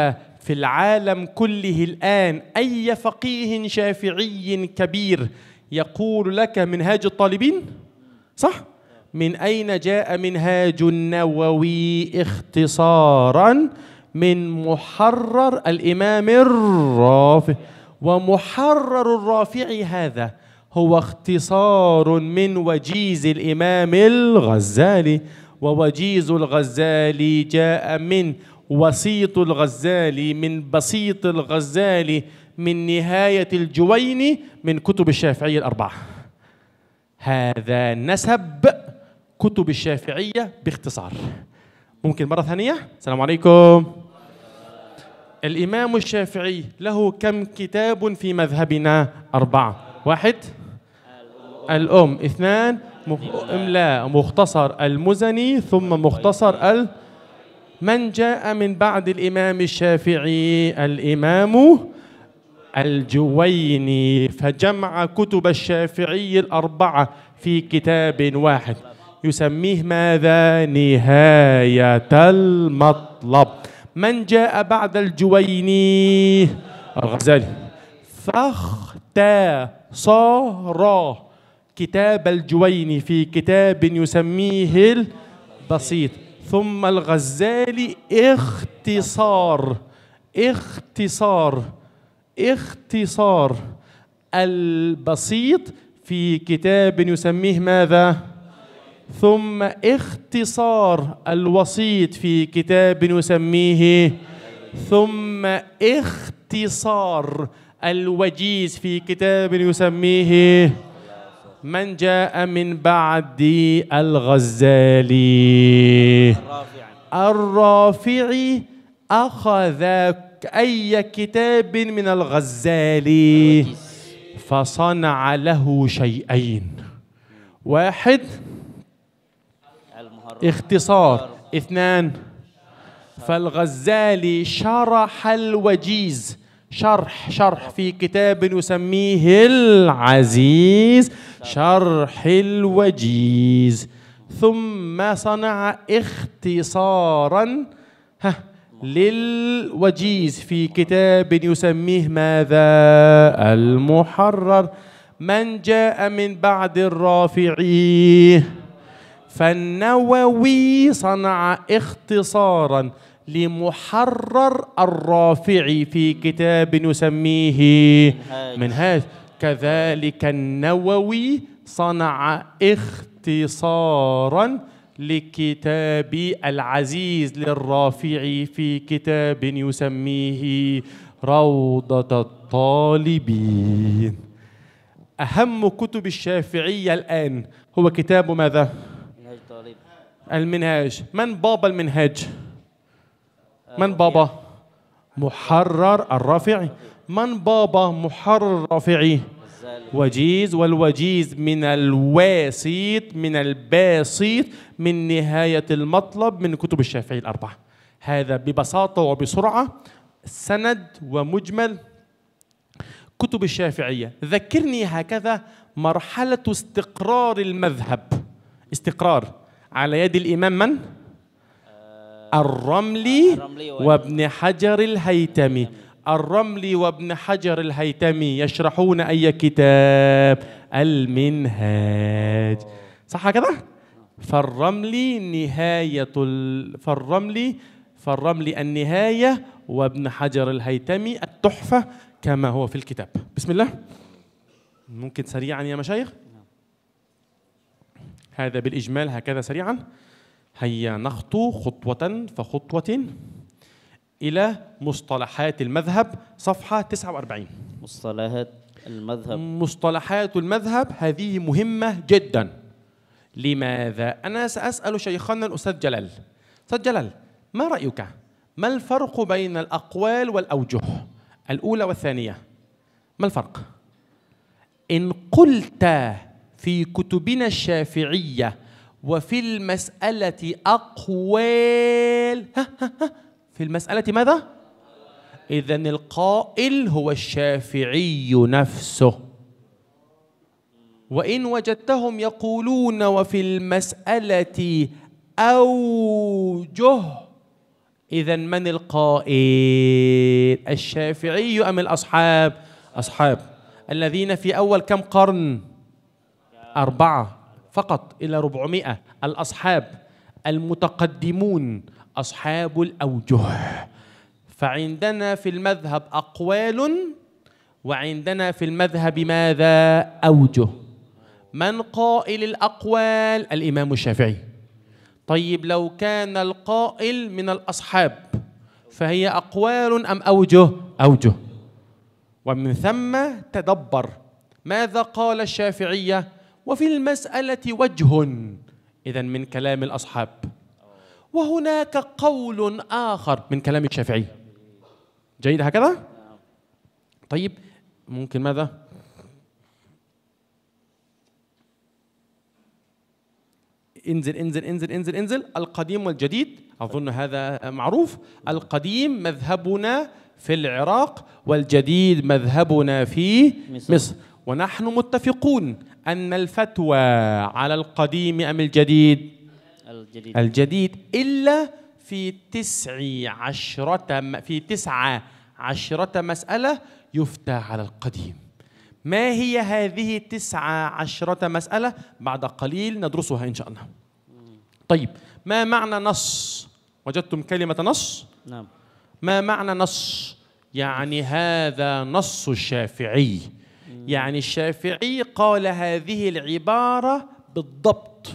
A: في العالم كله الآن أي فقيه شافعي كبير يقول لك منهاج الطالبين صح؟ من أين جاء منهاج النووي اختصارا من محرر الإمام الرافع ومحرر الرافع هذا هو اختصار من وجيز الإمام الغزالي ووجيز الغزالي جاء من وسيط الغزالي من بسيط الغزالي من نهاية الجويني من كتب الشافعية الأربعة هذا نسب كتب الشافعية باختصار ممكن مرة ثانية السلام عليكم الإمام الشافعي له كم كتاب في مذهبنا أربعة واحد الأم اثنان مخ... لا مختصر المزني ثم مختصر ال من جاء من بعد الإمام الشافعي الإمام الجويني فجمع كتب الشافعي الأربعة في كتاب واحد يسميه ماذا نهاية المطلب من جاء بعد الجويني الغزالي فاختصر كتاب الجويني في كتاب يسميه البسيط ثم الغزالي اختصار اختصار اختصار البسيط في كتاب يسميه ماذا ثم اختصار الوسيط في كتاب يسميه ثم اختصار الوجيز في كتاب يسميه من جاء من بعدي الغزالي الرافعي أخذ أي كتاب من الغزالي فصنع له شيئين واحد اختصار اثنان فالغزالي شرح الوجيز شرح شرح في كتاب نسميه العزيز شرح الوجيز ثم صنع اختصارا ها للوجيز في كتاب يسميه ماذا المحرر من جاء من بعد الرافعي فالنووي صنع اختصارا لمحرر الرافعي في كتاب يسميه منهاج كذلك النووي صنع اختصارا لكتاب العزيز للرافعي في كتاب يسميه روضة الطالبين أهم كتب الشافعية الآن هو كتاب ماذا؟ منهاج طالب المنهاج من بابا المنهاج؟ من بابا محرر الرافعي من بابا محرر الرافعي وجيز والوجيز من الواسيط من الباسيط من نهاية المطلب من كتب الشافعي الأربعة هذا ببساطة وبسرعة سند ومجمل كتب الشافعية ذكرني هكذا مرحلة استقرار المذهب استقرار على يد الإمام من؟ الرملي وابن حجر الهيتمي الرملي وابن حجر الهيتمي يشرحون أي كتاب المنهاج صح كده؟ فالرملي نهاية فالرملي فالرملي النهاية وابن حجر الهيتمي التحفة كما هو في الكتاب بسم الله ممكن سريعا يا مشايخ هذا بالإجمال هكذا سريعا هيا نخطو خطوة فخطوة إلى مصطلحات المذهب صفحة 49 مصطلحات المذهب مصطلحات المذهب هذه مهمة جدا لماذا؟ أنا سأسأل شيخنا الأستاذ جلال أستاذ جلال ما رأيك؟ ما الفرق بين الأقوال والأوجه؟ الأولى والثانية ما الفرق؟ إن قلت في كتبنا الشافعية وفي المسألة أقوال في المسألة ماذا؟ إذا القائل هو الشافعي نفسه وإن وجدتهم يقولون وفي المسألة أوجه إذا من القائل الشافعي أم الأصحاب أصحاب الذين في أول كم قرن أربعة فقط إلى 400 الأصحاب المتقدمون أصحاب الأوجه فعندنا في المذهب أقوال وعندنا في المذهب ماذا أوجه من قائل الأقوال الإمام الشافعي طيب لو كان القائل من الأصحاب فهي أقوال أم أوجه أوجه ومن ثم تدبر ماذا قال الشافعية وفي المسألة وجه إذا من كلام الأصحاب وهناك قول آخر من كلام الشافعي جيد هكذا؟ طيب ممكن ماذا؟ انزل انزل انزل انزل انزل القديم والجديد اظن هذا معروف القديم مذهبنا في العراق والجديد مذهبنا في مصر, ونحن متفقون أن الفتوى على القديم أم الجديد الجديد الجديد إلا في تسع عشرة في تسعة عشرة مسألة يفتى على القديم ما هي هذه تسعة عشرة مسألة بعد قليل ندرسها إن شاء الله طيب ما معنى نص وجدتم كلمة نص نعم ما معنى نص يعني هذا نص الشافعي يعني الشافعي قال هذه العبارة بالضبط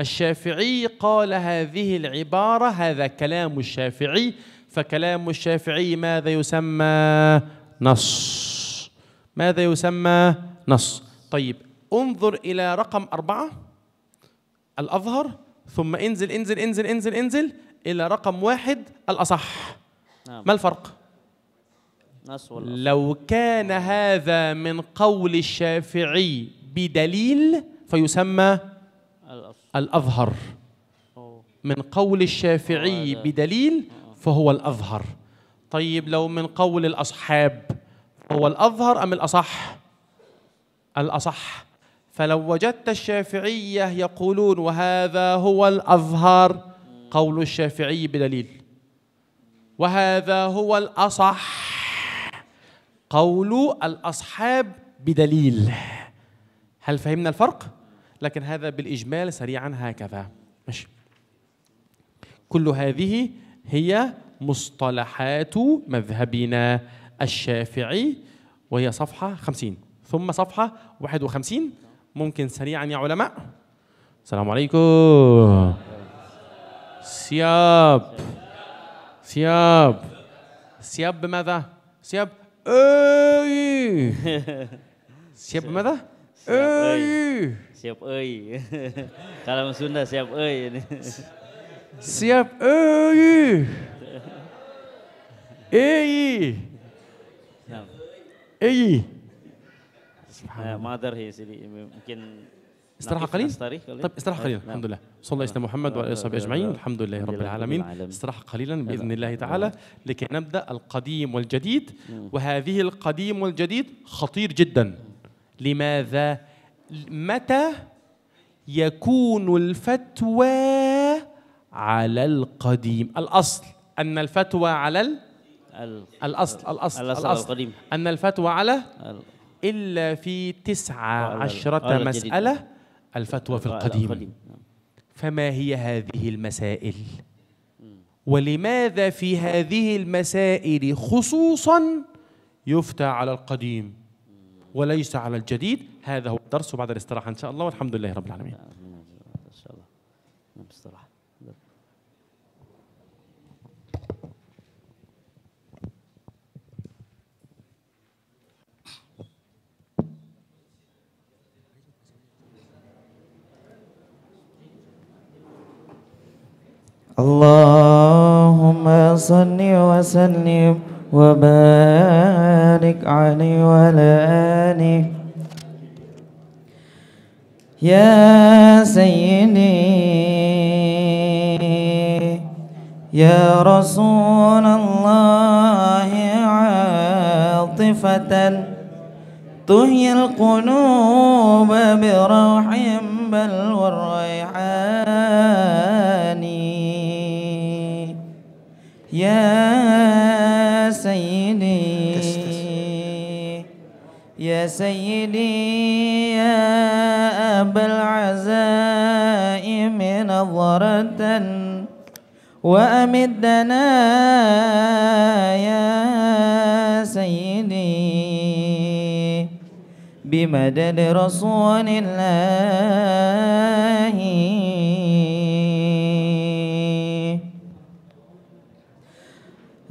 A: الشافعي قال هذه العبارة هذا كلام الشافعي فكلام الشافعي ماذا يسمى نص ماذا يسمى نص طيب انظر إلى رقم أربعة الأظهر ثم انزل انزل انزل انزل انزل إلى رقم واحد الأصح نعم. ما الفرق؟ لو كان هذا من قول الشافعي بدليل فيسمى الأظهر من قول الشافعي بدليل فهو الأظهر طيب لو من قول الأصحاب هو الأظهر أم الأصح الأصح فلو وجدت الشافعية يقولون وهذا هو الأظهر قول الشافعي بدليل وهذا هو الأصح قول الأصحاب بدليل هل فهمنا الفرق؟ لكن هذا بالإجمال سريعا هكذا ماشي كل هذه هي مصطلحات مذهبنا الشافعي وهي صفحة 50 ثم صفحة 51 ممكن سريعا يا علماء السلام عليكم سياب سياب سياب بماذا؟ سياب أي siap ماذا؟ أي ah?
B: siap أي kalau Sunda siap أي eh, ini
A: siap أي أي أي سبحان الله ما أدري
B: سيدي ممكن استراحة قليل؟ طيب استراحة قليل الحمد لله
A: صلى على سيدنا محمد وعلى اله وصحبه اجمعين الحمد لله رب العالمين استراحه قليلا نعم. باذن الله نعم. تعالى لكي نبدا القديم والجديد نعم. وهذه القديم والجديد خطير جدا لماذا متى يكون الفتوى على القديم الاصل ان الفتوى على ال... الاصل الاصل الاصل القديم ان الفتوى على الا في تسعة عشرة مساله الفتوى في القديم, القديم فما هي هذه المسائل ولماذا في هذه المسائل خصوصا يفتى على القديم وليس على الجديد هذا هو الدرس بعد الاستراحه ان شاء الله والحمد لله رب العالمين
B: ان شاء الله نعم،
C: اللهم صل وسلم وبارك علي وعلى آله يا سيدي يا رسول الله عاطفة تهي القلوب بروح بل والريحان يا سيدي يا سيدي يا أبا العزائم نظرة وأمدنا يا سيدي بمدد رسول الله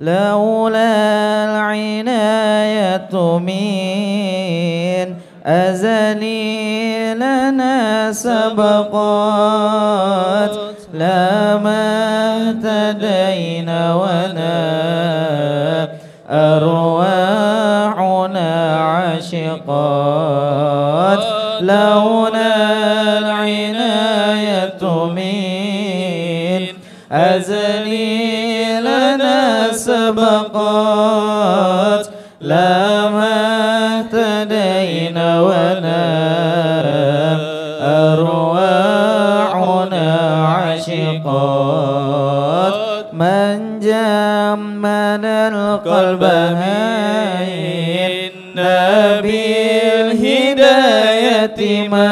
C: لولا العناية من أزلي لنا سبقات لا ما اهتدينا ولا أرواحنا عاشقات لولا العناية من أزني لنا سبقات لا ما اهتدينا ولا أرواحنا عشقات من جمنا القلب من نبي الهداية ما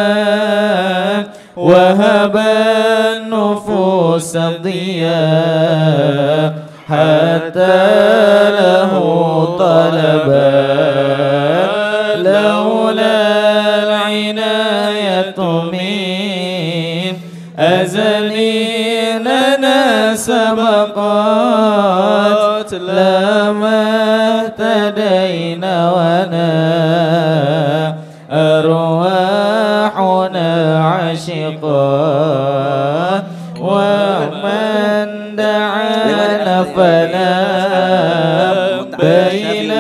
C: سقيا حتى له طلبا لولا العناية من أزل لنا سبقات لما اهتدينا ونا أرواحنا عشقات فلا بين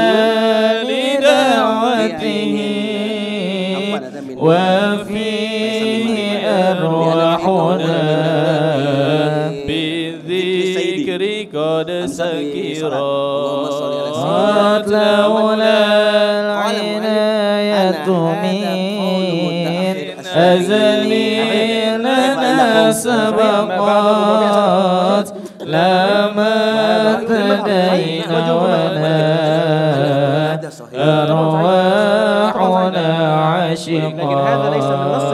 C: لدعوته وفيه أرواحنا بالذكر قد سكرت لولا العناية من أزلي لنا سبقت لا علينا ولا أرواحنا عاشقا لكن هذا ليس النص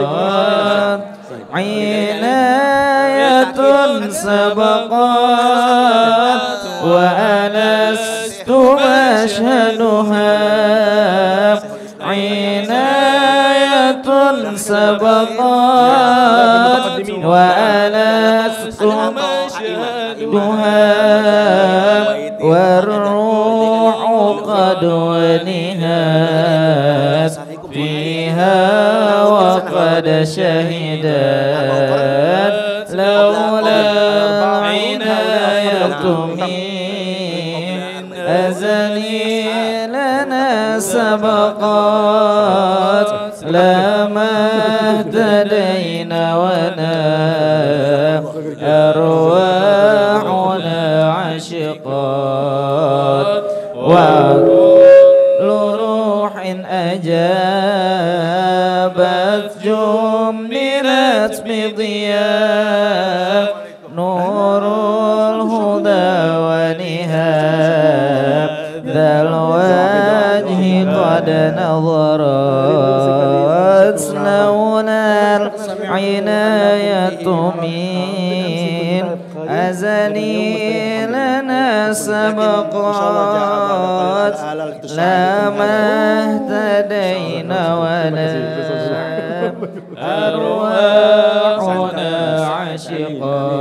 C: شهيدا لولا عنايتهم أزلي لنا سبقا نظرت لونا العناية من أزلي لنا سبقات لا ما اهتدينا ولا أرواحنا عشقات